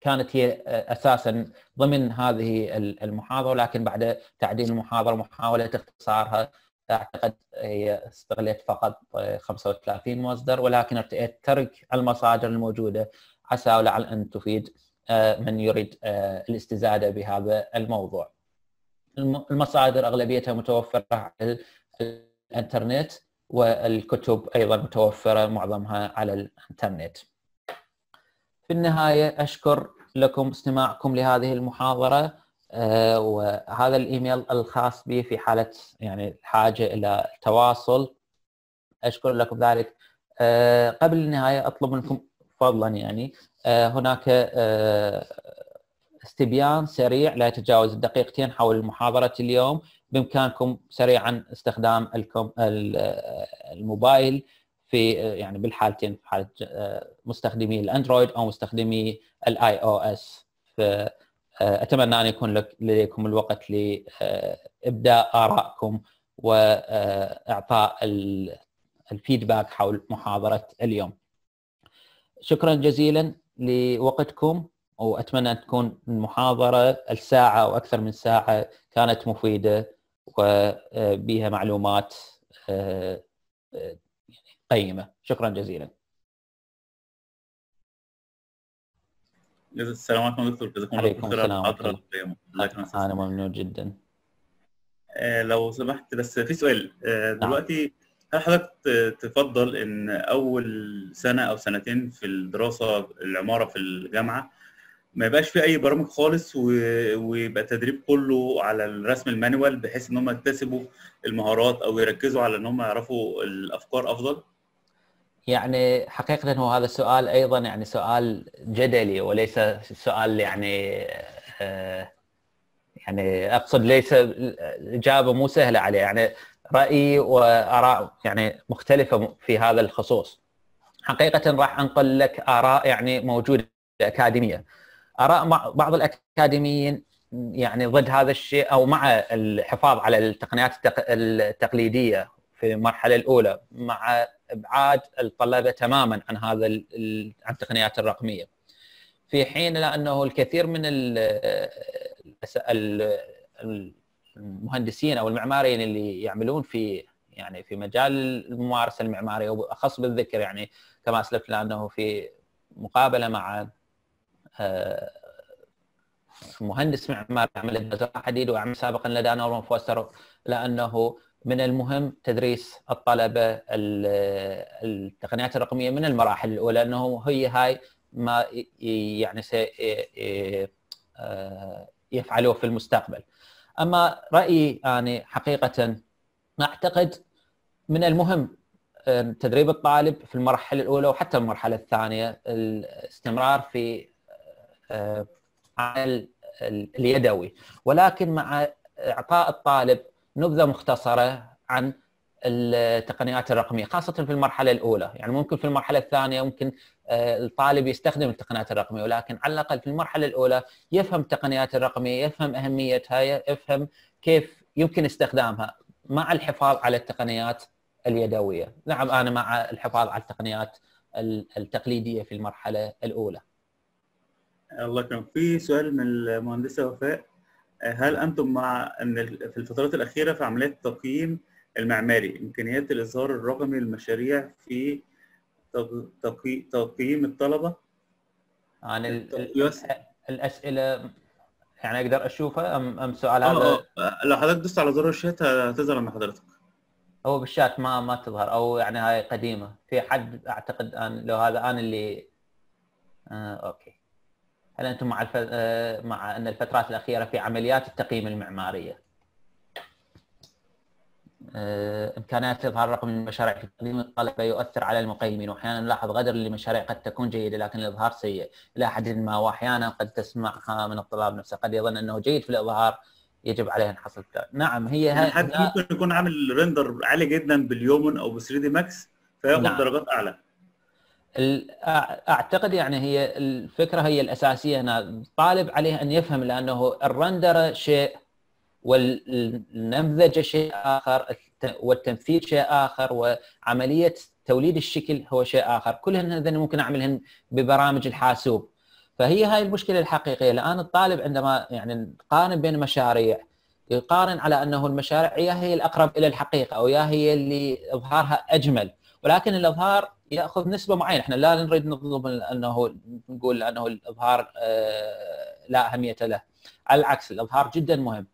كانت هي اساسا ضمن هذه المحاضره ولكن بعد تعديل المحاضره ومحاوله اختصارها اعتقد هي استغليت فقط 35 مصدر ولكن ارتئيت ترك المصادر الموجوده عسى ولعل ان تفيد آه، من يريد آه، الاستزاده بهذا الموضوع. المصادر اغلبيتها متوفره على الانترنت والكتب ايضا متوفره معظمها على الانترنت. في النهايه اشكر لكم استماعكم لهذه المحاضره آه، وهذا الايميل الخاص بي في حاله يعني الحاجه الى التواصل اشكر لكم ذلك آه، قبل النهايه اطلب منكم فضلا يعني آه، هناك استبيان سريع لا يتجاوز الدقيقتين حول محاضره اليوم بامكانكم سريعا استخدام الموبايل في يعني بالحالتين في حاله مستخدمي الاندرويد او مستخدمي الاي او اس آه، اتمنى ان يكون لك لديكم الوقت لابداء ارائكم واعطاء الفيدباك حول محاضره اليوم. شكرا جزيلا لوقتكم واتمنى ان تكون المحاضره الساعه او اكثر من ساعه كانت مفيده وبها معلومات آه، آه، قيمه. شكرا جزيلا. السلام عليكم دكتور جزاكم الله خير السلام القيمه انا ممنون جدا آه، لو سمحت بس في سؤال آه، نعم. دلوقتي هل حضرتك تفضل ان اول سنه او سنتين في الدراسه العماره في الجامعه ما يبقاش في اي برامج خالص ويبقى التدريب كله على الرسم المانوال بحيث ان هم يكتسبوا المهارات او يركزوا على ان هم يعرفوا الافكار افضل يعني حقيقة هو هذا السؤال أيضا يعني سؤال جدلي وليس سؤال يعني آه، يعني أقصد ليس إجابة مو سهلة عليه يعني رأيي وآراء يعني مختلفة في هذا الخصوص حقيقة راح أنقل لك آراء يعني موجودة أكاديمية آراء بعض الأكاديميين يعني ضد هذا الشيء أو مع الحفاظ على التقنيات التقليدية في المرحله الاولى مع ابعاد الطلبه تماما عن هذا عن التقنيات الرقميه في حين لانه الكثير من المهندسين او المعماريين اللي يعملون في يعني في مجال الممارسه المعماريه وبالاخص بالذكر يعني كما اسلفت لانه في مقابله مع آه، مهندس معماري عمل حديد وعمل سابقا لدى نورمان فوستر لانه من المهم تدريس الطلبه التقنيات الرقميه من المراحل الاولى انه هي هاي ما يعني سيفعلوه في المستقبل. اما رايي يعني حقيقه اعتقد من المهم تدريب الطالب في المرحله الاولى وحتى المرحله الثانيه الاستمرار في أه، عمل اليدوي ولكن مع اعطاء الطالب نبذه مختصره عن التقنيات الرقميه خاصه في المرحله الاولى يعني ممكن في المرحله الثانيه ممكن آه، الطالب يستخدم التقنيات الرقميه ولكن على الاقل في المرحله الاولى يفهم التقنيات الرقميه يفهم اهميتها يفهم كيف يمكن استخدامها مع الحفاظ على التقنيات اليدويه نعم انا مع الحفاظ على التقنيات التقليديه في المرحله الاولى الله يكرمك في سؤال من المهندسه وفاء هل انتم مع ان في الفترات الاخيره في عمليه التقييم المعماري امكانيات الاظهار الرقمي للمشاريع في تقييم الطلبه عن الاسئله يعني اقدر اشوفها ام ام سؤال آه، هذا آه، آه، لو حضرتك دوست على زر الشات هتظهر مع حضرتك هو بالشات ما ما تظهر او يعني هاي قديمه في حد اعتقد ان لو هذا انا اللي آه اوكي هل انتم مع الف... آه، مع ان الفترات الاخيره في عمليات التقييم المعماريه آه، امكانيات اظهار رقم المشاريع في تقديم الطلبه يؤثر على المقيمين واحيانا نلاحظ غدر لمشاريع قد تكون جيده لكن الاظهار سيء الى حد ما واحيانا قد تسمعها من الطلاب نفسه قد يظن انه جيد في الاظهار يجب عليه ان حصل نعم هي يعني حد ممكن يكون عامل ريندر عالي جدا باليومن او ب 3 دي ماكس فياخذ نعم. درجات اعلى اعتقد يعني هي الفكره هي الاساسيه هنا الطالب عليه ان يفهم لانه الرندر شيء والنمذجه شيء اخر والتمثيل شيء اخر وعمليه توليد الشكل هو شيء اخر كلهن هذين ممكن اعملهن ببرامج الحاسوب فهي هاي المشكله الحقيقيه الان الطالب عندما يعني قارن بين مشاريع يقارن على انه المشاريع يا هي الاقرب الى الحقيقه او يا هي اللي اظهارها اجمل ولكن الاظهار ياخذ نسبه معينه احنا لا نريد نظلم انه نقول انه الاظهار آه، لا اهميه له على العكس الاظهار جدا مهم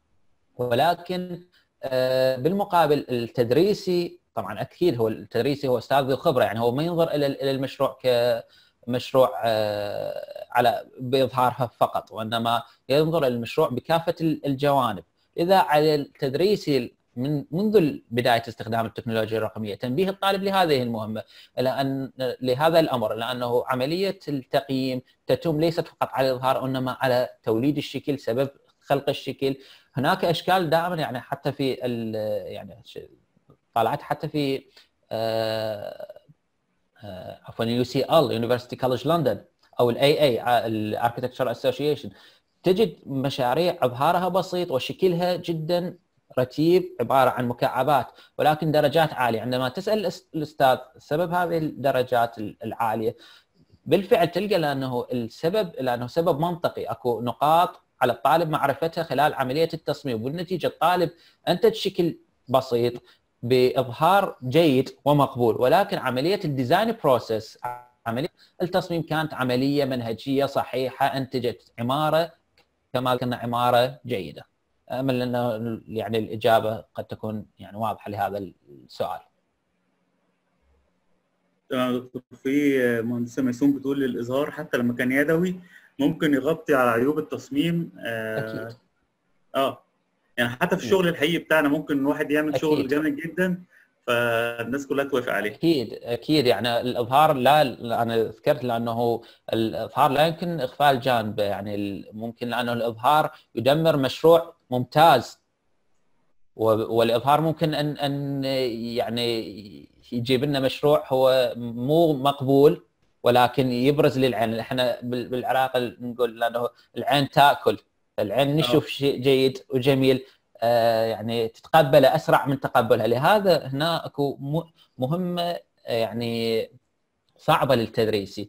ولكن آه، بالمقابل التدريسي طبعا اكيد هو التدريسي هو استاذ ذو خبره يعني هو ما ينظر الى المشروع كمشروع آه، على باظهارها فقط وانما ينظر الى المشروع بكافه الجوانب اذا على التدريسي من منذ بدايه استخدام التكنولوجيا الرقميه تنبيه الطالب لهذه المهمه لان لهذا الامر لانه عمليه التقييم تتم ليست فقط على الاظهار انما على توليد الشكل سبب خلق الشكل هناك اشكال دائما يعني حتى في يعني طالعت حتى في آه، آه، عفوا يو سي ال يونيفرستي كولج لندن او الاي اي الاركتكتشر اسوسيشن تجد مشاريع اظهارها بسيط وشكلها جدا رتيب عباره عن مكعبات ولكن درجات عاليه عندما تسال الاستاذ سبب هذه الدرجات العاليه بالفعل تلقى لانه السبب لانه سبب منطقي اكو نقاط على الطالب معرفتها خلال عمليه التصميم والنتيجه الطالب انتج شكل بسيط باظهار جيد ومقبول ولكن عمليه الديزاين بروسيس عمليه التصميم كانت عمليه منهجيه صحيحه انتجت عماره كما كنا عماره جيده امل ان يعني الاجابه قد تكون يعني واضحه لهذا السؤال. تمام دكتور في مهندسه ميسون بتقول الاظهار حتى لما كان يدوي ممكن يغطي على عيوب التصميم آه اكيد اه يعني حتى في الشغل الحقيقي بتاعنا ممكن الواحد يعمل أكيد. شغل جامد جدا فالناس كلها توافق عليه اكيد اكيد يعني الاظهار لا انا ذكرت لانه الاظهار لا يمكن اخفاء الجانب يعني ممكن لانه الاظهار يدمر مشروع ممتاز والاظهار ممكن ان ان يعني يجيب لنا مشروع هو مو مقبول ولكن يبرز للعين احنا بالعراق نقول لانه العين تاكل العين نشوف شيء جيد وجميل آه، يعني تتقبله اسرع من تقبلها لهذا هنا اكو مهمه آه، يعني صعبه للتدريسي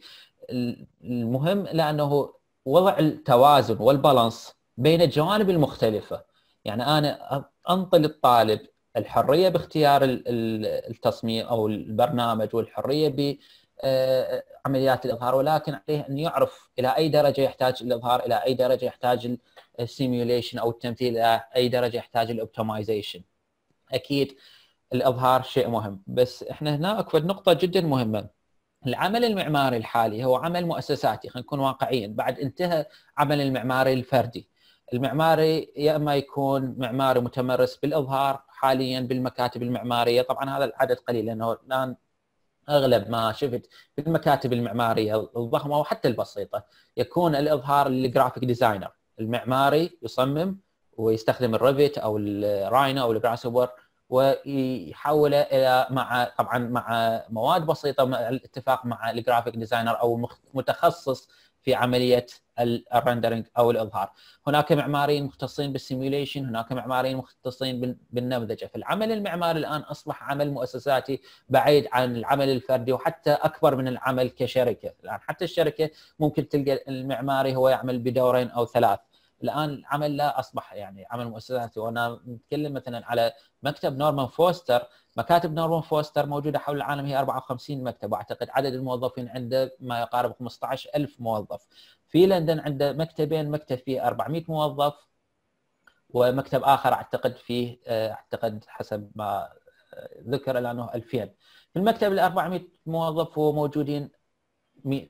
المهم لانه وضع التوازن والبالانس بين الجوانب المختلفه يعني انا انطي للطالب الحريه باختيار التصميم او البرنامج والحريه بعمليات آه، الاظهار ولكن عليه ان يعرف الى اي درجه يحتاج الاظهار الى اي درجه يحتاج السيميوليشن او التمثيل الى اي درجه يحتاج الاوبتمايزيشن اكيد الاظهار شيء مهم بس احنا هنا اكبر نقطه جدا مهمه العمل المعماري الحالي هو عمل مؤسساتي خلينا نكون واقعيين بعد انتهى عمل المعماري الفردي المعماري يا اما يكون معماري متمرس بالاظهار حاليا بالمكاتب المعماريه طبعا هذا العدد قليل لانه الان اغلب ما شفت في المكاتب المعماريه الضخمه وحتى البسيطه يكون الاظهار للجرافيك ديزاينر المعماري يصمم ويستخدم الريفيت او الراينو او الجراسوبر ويحوله الى مع طبعا مع مواد بسيطه مع الاتفاق مع الجرافيك ديزاينر او متخصص في عمليه الرندرنج او الاظهار هناك معماريين مختصين بالسيميوليشن هناك معماريين مختصين بالنمذجه فالعمل المعماري الان اصبح عمل مؤسساتي بعيد عن العمل الفردي وحتى اكبر من العمل كشركه الان حتى الشركه ممكن تلقى المعماري هو يعمل بدورين او ثلاث الان العمل لا اصبح يعني عمل مؤسساتي وانا نتكلم مثلا على مكتب نورمان فوستر مكاتب نورمان فوستر موجوده حول العالم هي 54 مكتب واعتقد عدد الموظفين عنده ما يقارب 15000 موظف في لندن عنده مكتبين مكتب فيه 400 موظف ومكتب اخر اعتقد فيه آه، اعتقد حسب ما آه، ذكر لانه 2000 في المكتب ال 400 موظف هو موجودين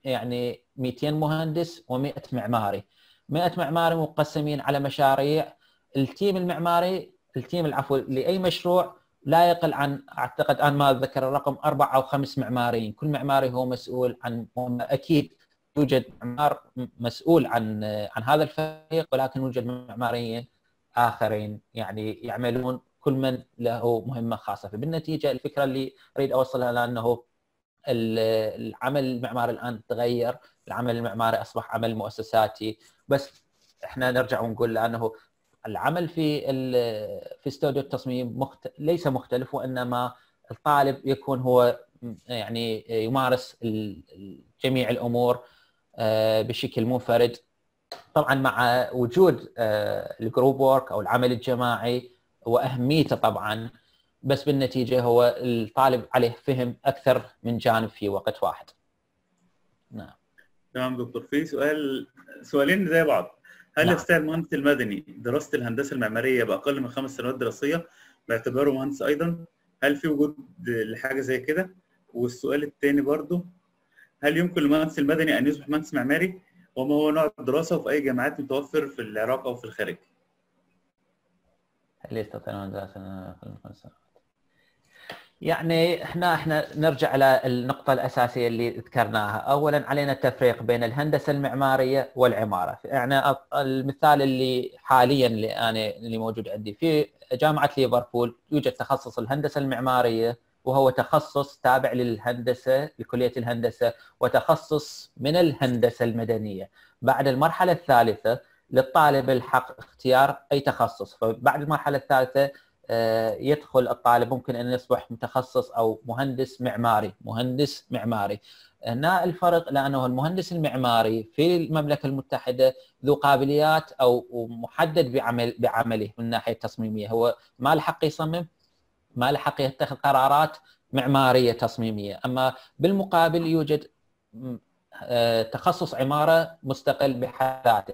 يعني 200 مهندس و100 معماري 100 معماري مقسمين على مشاريع التيم المعماري التيم العفو لاي مشروع لا يقل عن اعتقد ان ما ذكر الرقم اربع او خمس معماريين كل معماري هو مسؤول عن اكيد يوجد معمار مسؤول عن عن هذا الفريق ولكن يوجد معماريين اخرين يعني يعملون كل من له مهمه خاصه فبالنتيجه الفكره اللي اريد اوصلها لانه العمل المعماري الان تغير العمل المعماري اصبح عمل مؤسساتي بس احنا نرجع ونقول لانه العمل في في استوديو التصميم مخت... ليس مختلف وانما الطالب يكون هو يعني يمارس جميع الامور آه، بشكل منفرد طبعا مع وجود آه، الجروب وورك او العمل الجماعي واهميته طبعا بس بالنتيجه هو الطالب عليه فهم اكثر من جانب في وقت واحد. نعم. تمام دكتور في سؤال سؤالين زي بعض. هل نعم. يستاهل المهندس المدني دراسه الهندسه المعماريه باقل من خمس سنوات دراسيه باعتباره مهندس ايضا؟ هل في وجود لحاجه زي كده؟ والسؤال الثاني برضه هل يمكن للمهندس المدني ان يصبح مهندس معماري وما هو نوع الدراسه وفي اي جامعات متوفر في العراق او في الخارج هل يستطيع يعني احنا احنا نرجع النقطه الأساسية اللي ذكرناها، أولاً علينا التفريق بين الهندسة المعمارية والعمارة، يعني المثال اللي حالياً اللي أنا اللي موجود عندي في جامعة ليفربول يوجد تخصص الهندسة المعمارية وهو تخصص تابع للهندسه لكليه الهندسه وتخصص من الهندسه المدنيه. بعد المرحله الثالثه للطالب الحق اختيار اي تخصص، فبعد المرحله الثالثه آه، يدخل الطالب ممكن ان يصبح متخصص او مهندس معماري، مهندس معماري. هنا الفرق لانه المهندس المعماري في المملكه المتحده ذو قابليات او محدد بعمل بعمله من الناحيه التصميميه، هو ما الحق يصمم ما لحق يتخذ قرارات معماريه تصميميه، اما بالمقابل يوجد آه، تخصص عماره مستقل بحد ذاته.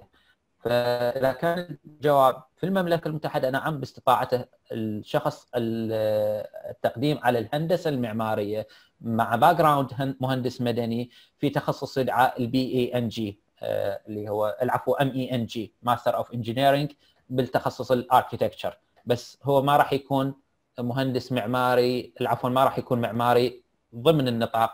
فاذا كان الجواب في المملكه المتحده نعم باستطاعته الشخص آه، التقديم على الهندسه المعماريه مع باك جراوند مهندس مدني في تخصص يدعى البي اي ان جي اللي هو العفو ام اي ان جي ماستر اوف انجينيرنج بالتخصص الاركتكتشر بس هو ما راح يكون مهندس معماري عفوا ما راح يكون معماري ضمن النطاق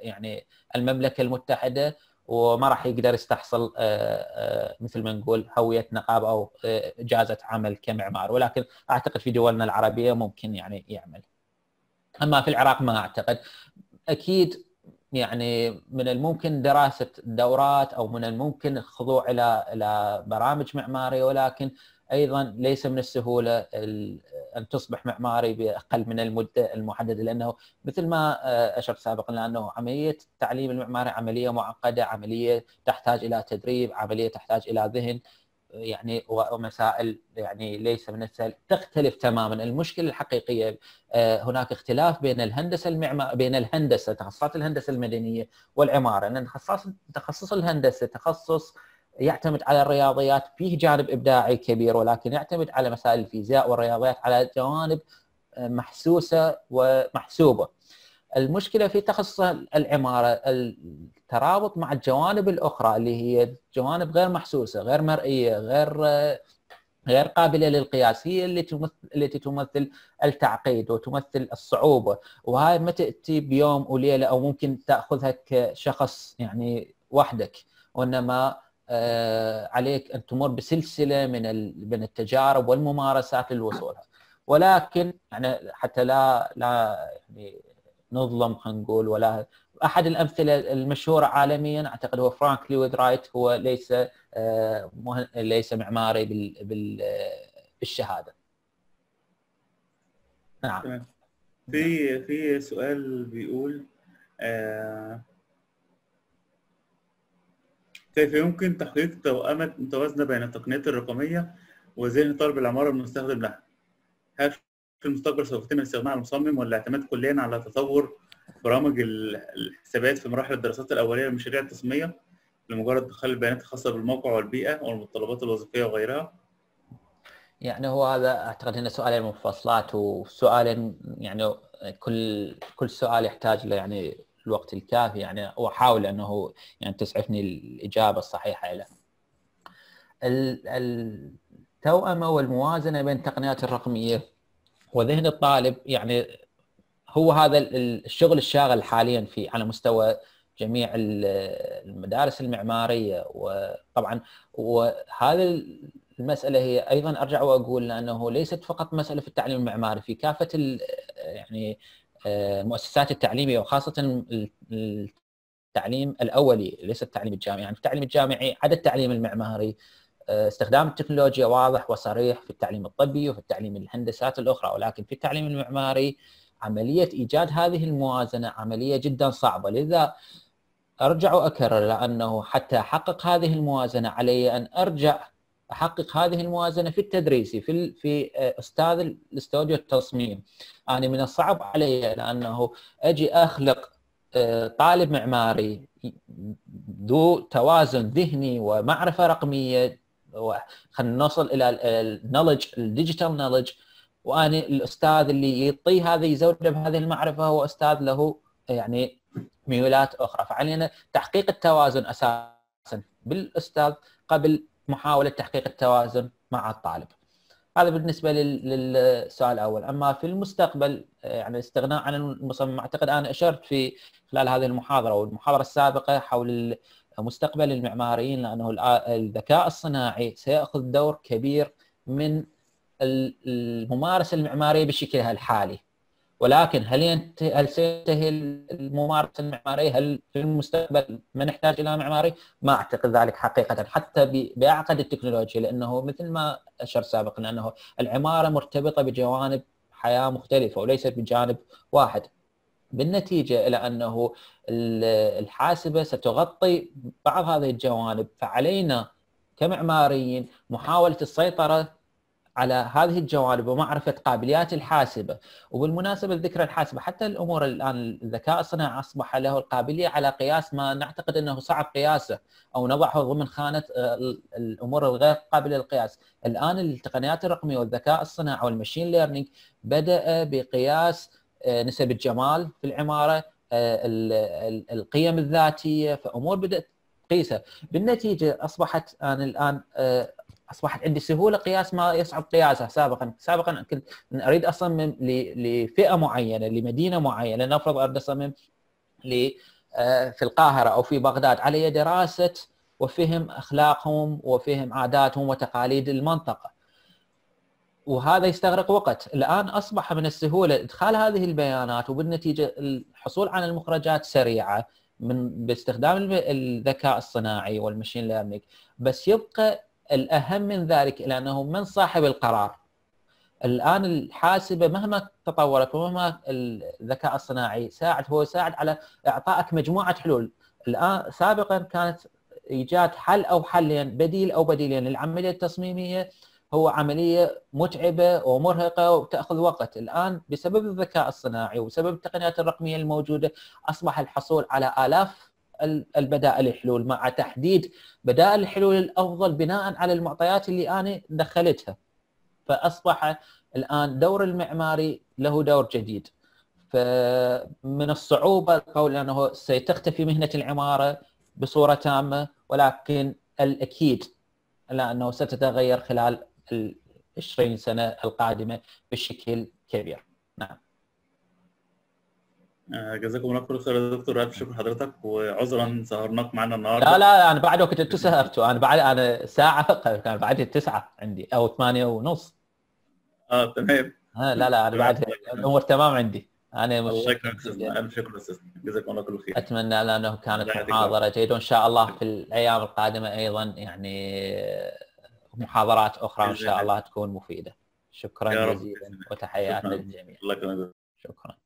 يعني المملكه المتحده وما راح يقدر يستحصل آه، آه، مثل ما نقول هويه نقاب او آه، جازه عمل كمعمار ولكن اعتقد في دولنا العربيه ممكن يعني يعمل. اما في العراق ما اعتقد اكيد يعني من الممكن دراسه دورات او من الممكن الخضوع الى الى برامج معماريه ولكن ايضا ليس من السهوله ان تصبح معماري باقل من المده المحدده لانه مثل ما آه، اشرت سابقا انه عمليه التعليم المعماري عمليه معقده، عمليه تحتاج الى تدريب، عمليه تحتاج الى ذهن يعني ومسائل يعني ليس من السهل تختلف تماما المشكله الحقيقيه آه، هناك اختلاف بين الهندسه المعمار بين الهندسه تخصصات الهندسه المدنيه والعماره لان تخصص تخصص الهندسه تخصص يعتمد على الرياضيات فيه جانب ابداعي كبير ولكن يعتمد على مسائل الفيزياء والرياضيات على جوانب آه، محسوسه ومحسوبه. المشكله في تخصص العماره الترابط مع الجوانب الاخرى اللي هي جوانب غير محسوسه، غير مرئيه، غير آه، غير قابله للقياس هي اللي تمثل التي تمثل التعقيد وتمثل الصعوبه وهاي ما تاتي بيوم وليله او ممكن تاخذها كشخص يعني وحدك وانما آه، عليك ان تمر بسلسله من من التجارب والممارسات للوصول ولكن يعني حتى لا لا يعني نظلم خلينا نقول ولا احد الامثله المشهوره عالميا اعتقد هو فرانك لويد رايت هو ليس آه، ليس معماري بال... بال... بالشهاده. نعم. في في سؤال بيقول آه كيف يمكن تحقيق توأمة متوازنة بين التقنيات الرقمية وذهن طالب العمارة المستخدم لها؟ هل في المستقبل سوف يتم الاستغناء عن المصمم ولا كليا على تطور برامج الحسابات في مراحل الدراسات الأولية للمشاريع التصميمية لمجرد دخل البيانات الخاصة بالموقع والبيئة والمتطلبات الوظيفية وغيرها؟ يعني هو هذا اعتقد انه سؤالين منفصلات وسؤالين يعني كل كل سؤال يحتاج له يعني الوقت الكافي يعني واحاول انه يعني تسعفني الاجابه الصحيحه له. التوأمه والموازنه بين التقنيات الرقميه وذهن الطالب يعني هو هذا الشغل الشاغل حاليا في على مستوى جميع المدارس المعماريه وطبعا وهذا المساله هي ايضا ارجع واقول لانه ليست فقط مساله في التعليم المعماري في كافه يعني المؤسسات آه، التعليميه وخاصه التعليم الاولي ليس التعليم الجامعي يعني التعليم الجامعي عدا التعليم المعماري آه، استخدام التكنولوجيا واضح وصريح في التعليم الطبي وفي التعليم الهندسات الاخرى ولكن في التعليم المعماري عمليه ايجاد هذه الموازنه عمليه جدا صعبه لذا ارجع واكرر لانه حتى احقق هذه الموازنه علي ان ارجع احقق هذه الموازنه في التدريسي في في آه، استاذ الاستوديو التصميم أنا من الصعب علي لأنه أجي أخلق آه، طالب معماري ذو توازن ذهني ومعرفة رقمية خلينا نوصل إلى النولج الديجيتال نولج وأنا الأستاذ اللي يعطي هذا يزوده بهذه المعرفة هو أستاذ له يعني ميولات أخرى فعلينا تحقيق التوازن أساسا بالأستاذ قبل محاولة تحقيق التوازن مع الطالب هذا بالنسبه للسؤال الاول اما في المستقبل آه، يعني الاستغناء عن المصمم اعتقد انا اشرت في خلال هذه المحاضره والمحاضره السابقه حول مستقبل المعماريين لانه الذكاء الصناعي سياخذ دور كبير من الممارسه المعماريه بشكلها الحالي ولكن هل ينتهي هل سينتهي الممارسه المعماريه؟ هل في المستقبل ما نحتاج الى معماري؟ ما اعتقد ذلك حقيقه حتى باعقد التكنولوجيا لانه مثل ما اشر سابقا انه العماره مرتبطه بجوانب حياه مختلفه وليست بجانب واحد. بالنتيجه الى انه الحاسبه ستغطي بعض هذه الجوانب فعلينا كمعماريين محاوله السيطره على هذه الجوانب ومعرفه قابليات الحاسبه وبالمناسبه الذكرى الحاسبه حتى الامور الان الذكاء الصناعي اصبح له القابليه على قياس ما نعتقد انه صعب قياسه او نضعه ضمن خانه آه، الامور الغير قابله للقياس الان التقنيات الرقميه والذكاء الصناعي والمشين ليرنينج بدا بقياس آه، نسب الجمال في العماره آه، القيم الذاتيه فامور بدات تقيسها بالنتيجه اصبحت انا الان اصبحت عندي سهوله قياس ما يصعب قياسه سابقا سابقا كنت اريد اصمم لفئه معينه لمدينه معينه لنفرض اريد اصمم آه، في القاهره او في بغداد علي دراسه وفهم اخلاقهم وفهم عاداتهم وتقاليد المنطقه وهذا يستغرق وقت الان اصبح من السهوله ادخال هذه البيانات وبالنتيجه الحصول على المخرجات سريعه من باستخدام الذكاء الصناعي والمشين ليرنينج بس يبقى الأهم من ذلك إلى أنه من صاحب القرار الآن الحاسبة مهما تطورت ومهما الذكاء الصناعي ساعد هو ساعد على إعطائك مجموعة حلول الآن سابقا كانت إيجاد حل أو حلين بديل أو بديلين العملية التصميمية هو عملية متعبة ومرهقة وتأخذ وقت الآن بسبب الذكاء الصناعي وبسبب التقنيات الرقمية الموجودة أصبح الحصول على آلاف البدائل الحلول مع تحديد بدائل الحلول الافضل بناء على المعطيات اللي انا دخلتها فاصبح الان دور المعماري له دور جديد فمن الصعوبه القول انه ستختفي مهنه العماره بصوره تامه ولكن الاكيد لانه ستتغير خلال ال 20 سنه القادمه بشكل كبير. آه، جزاكم الله كل خير يا دكتور الف شكر حضرتك وعذرا سهرناك معانا النهارده لا لا انا بعد وقت انتوا سهرتوا انا بعد انا ساعه كان بعد التسعه عندي او ثمانية ونص اه تمام آه لا لا انا بعد الامور تمام عندي انا شكرا يعني. الف شكر استاذ جزاكم الله كل خير اتمنى لانه كانت محاضره جيده وان شاء الله في الايام القادمه ايضا يعني محاضرات اخرى ان شاء الله تكون مفيده شكرا جزيلا وتحياتي للجميع شكرا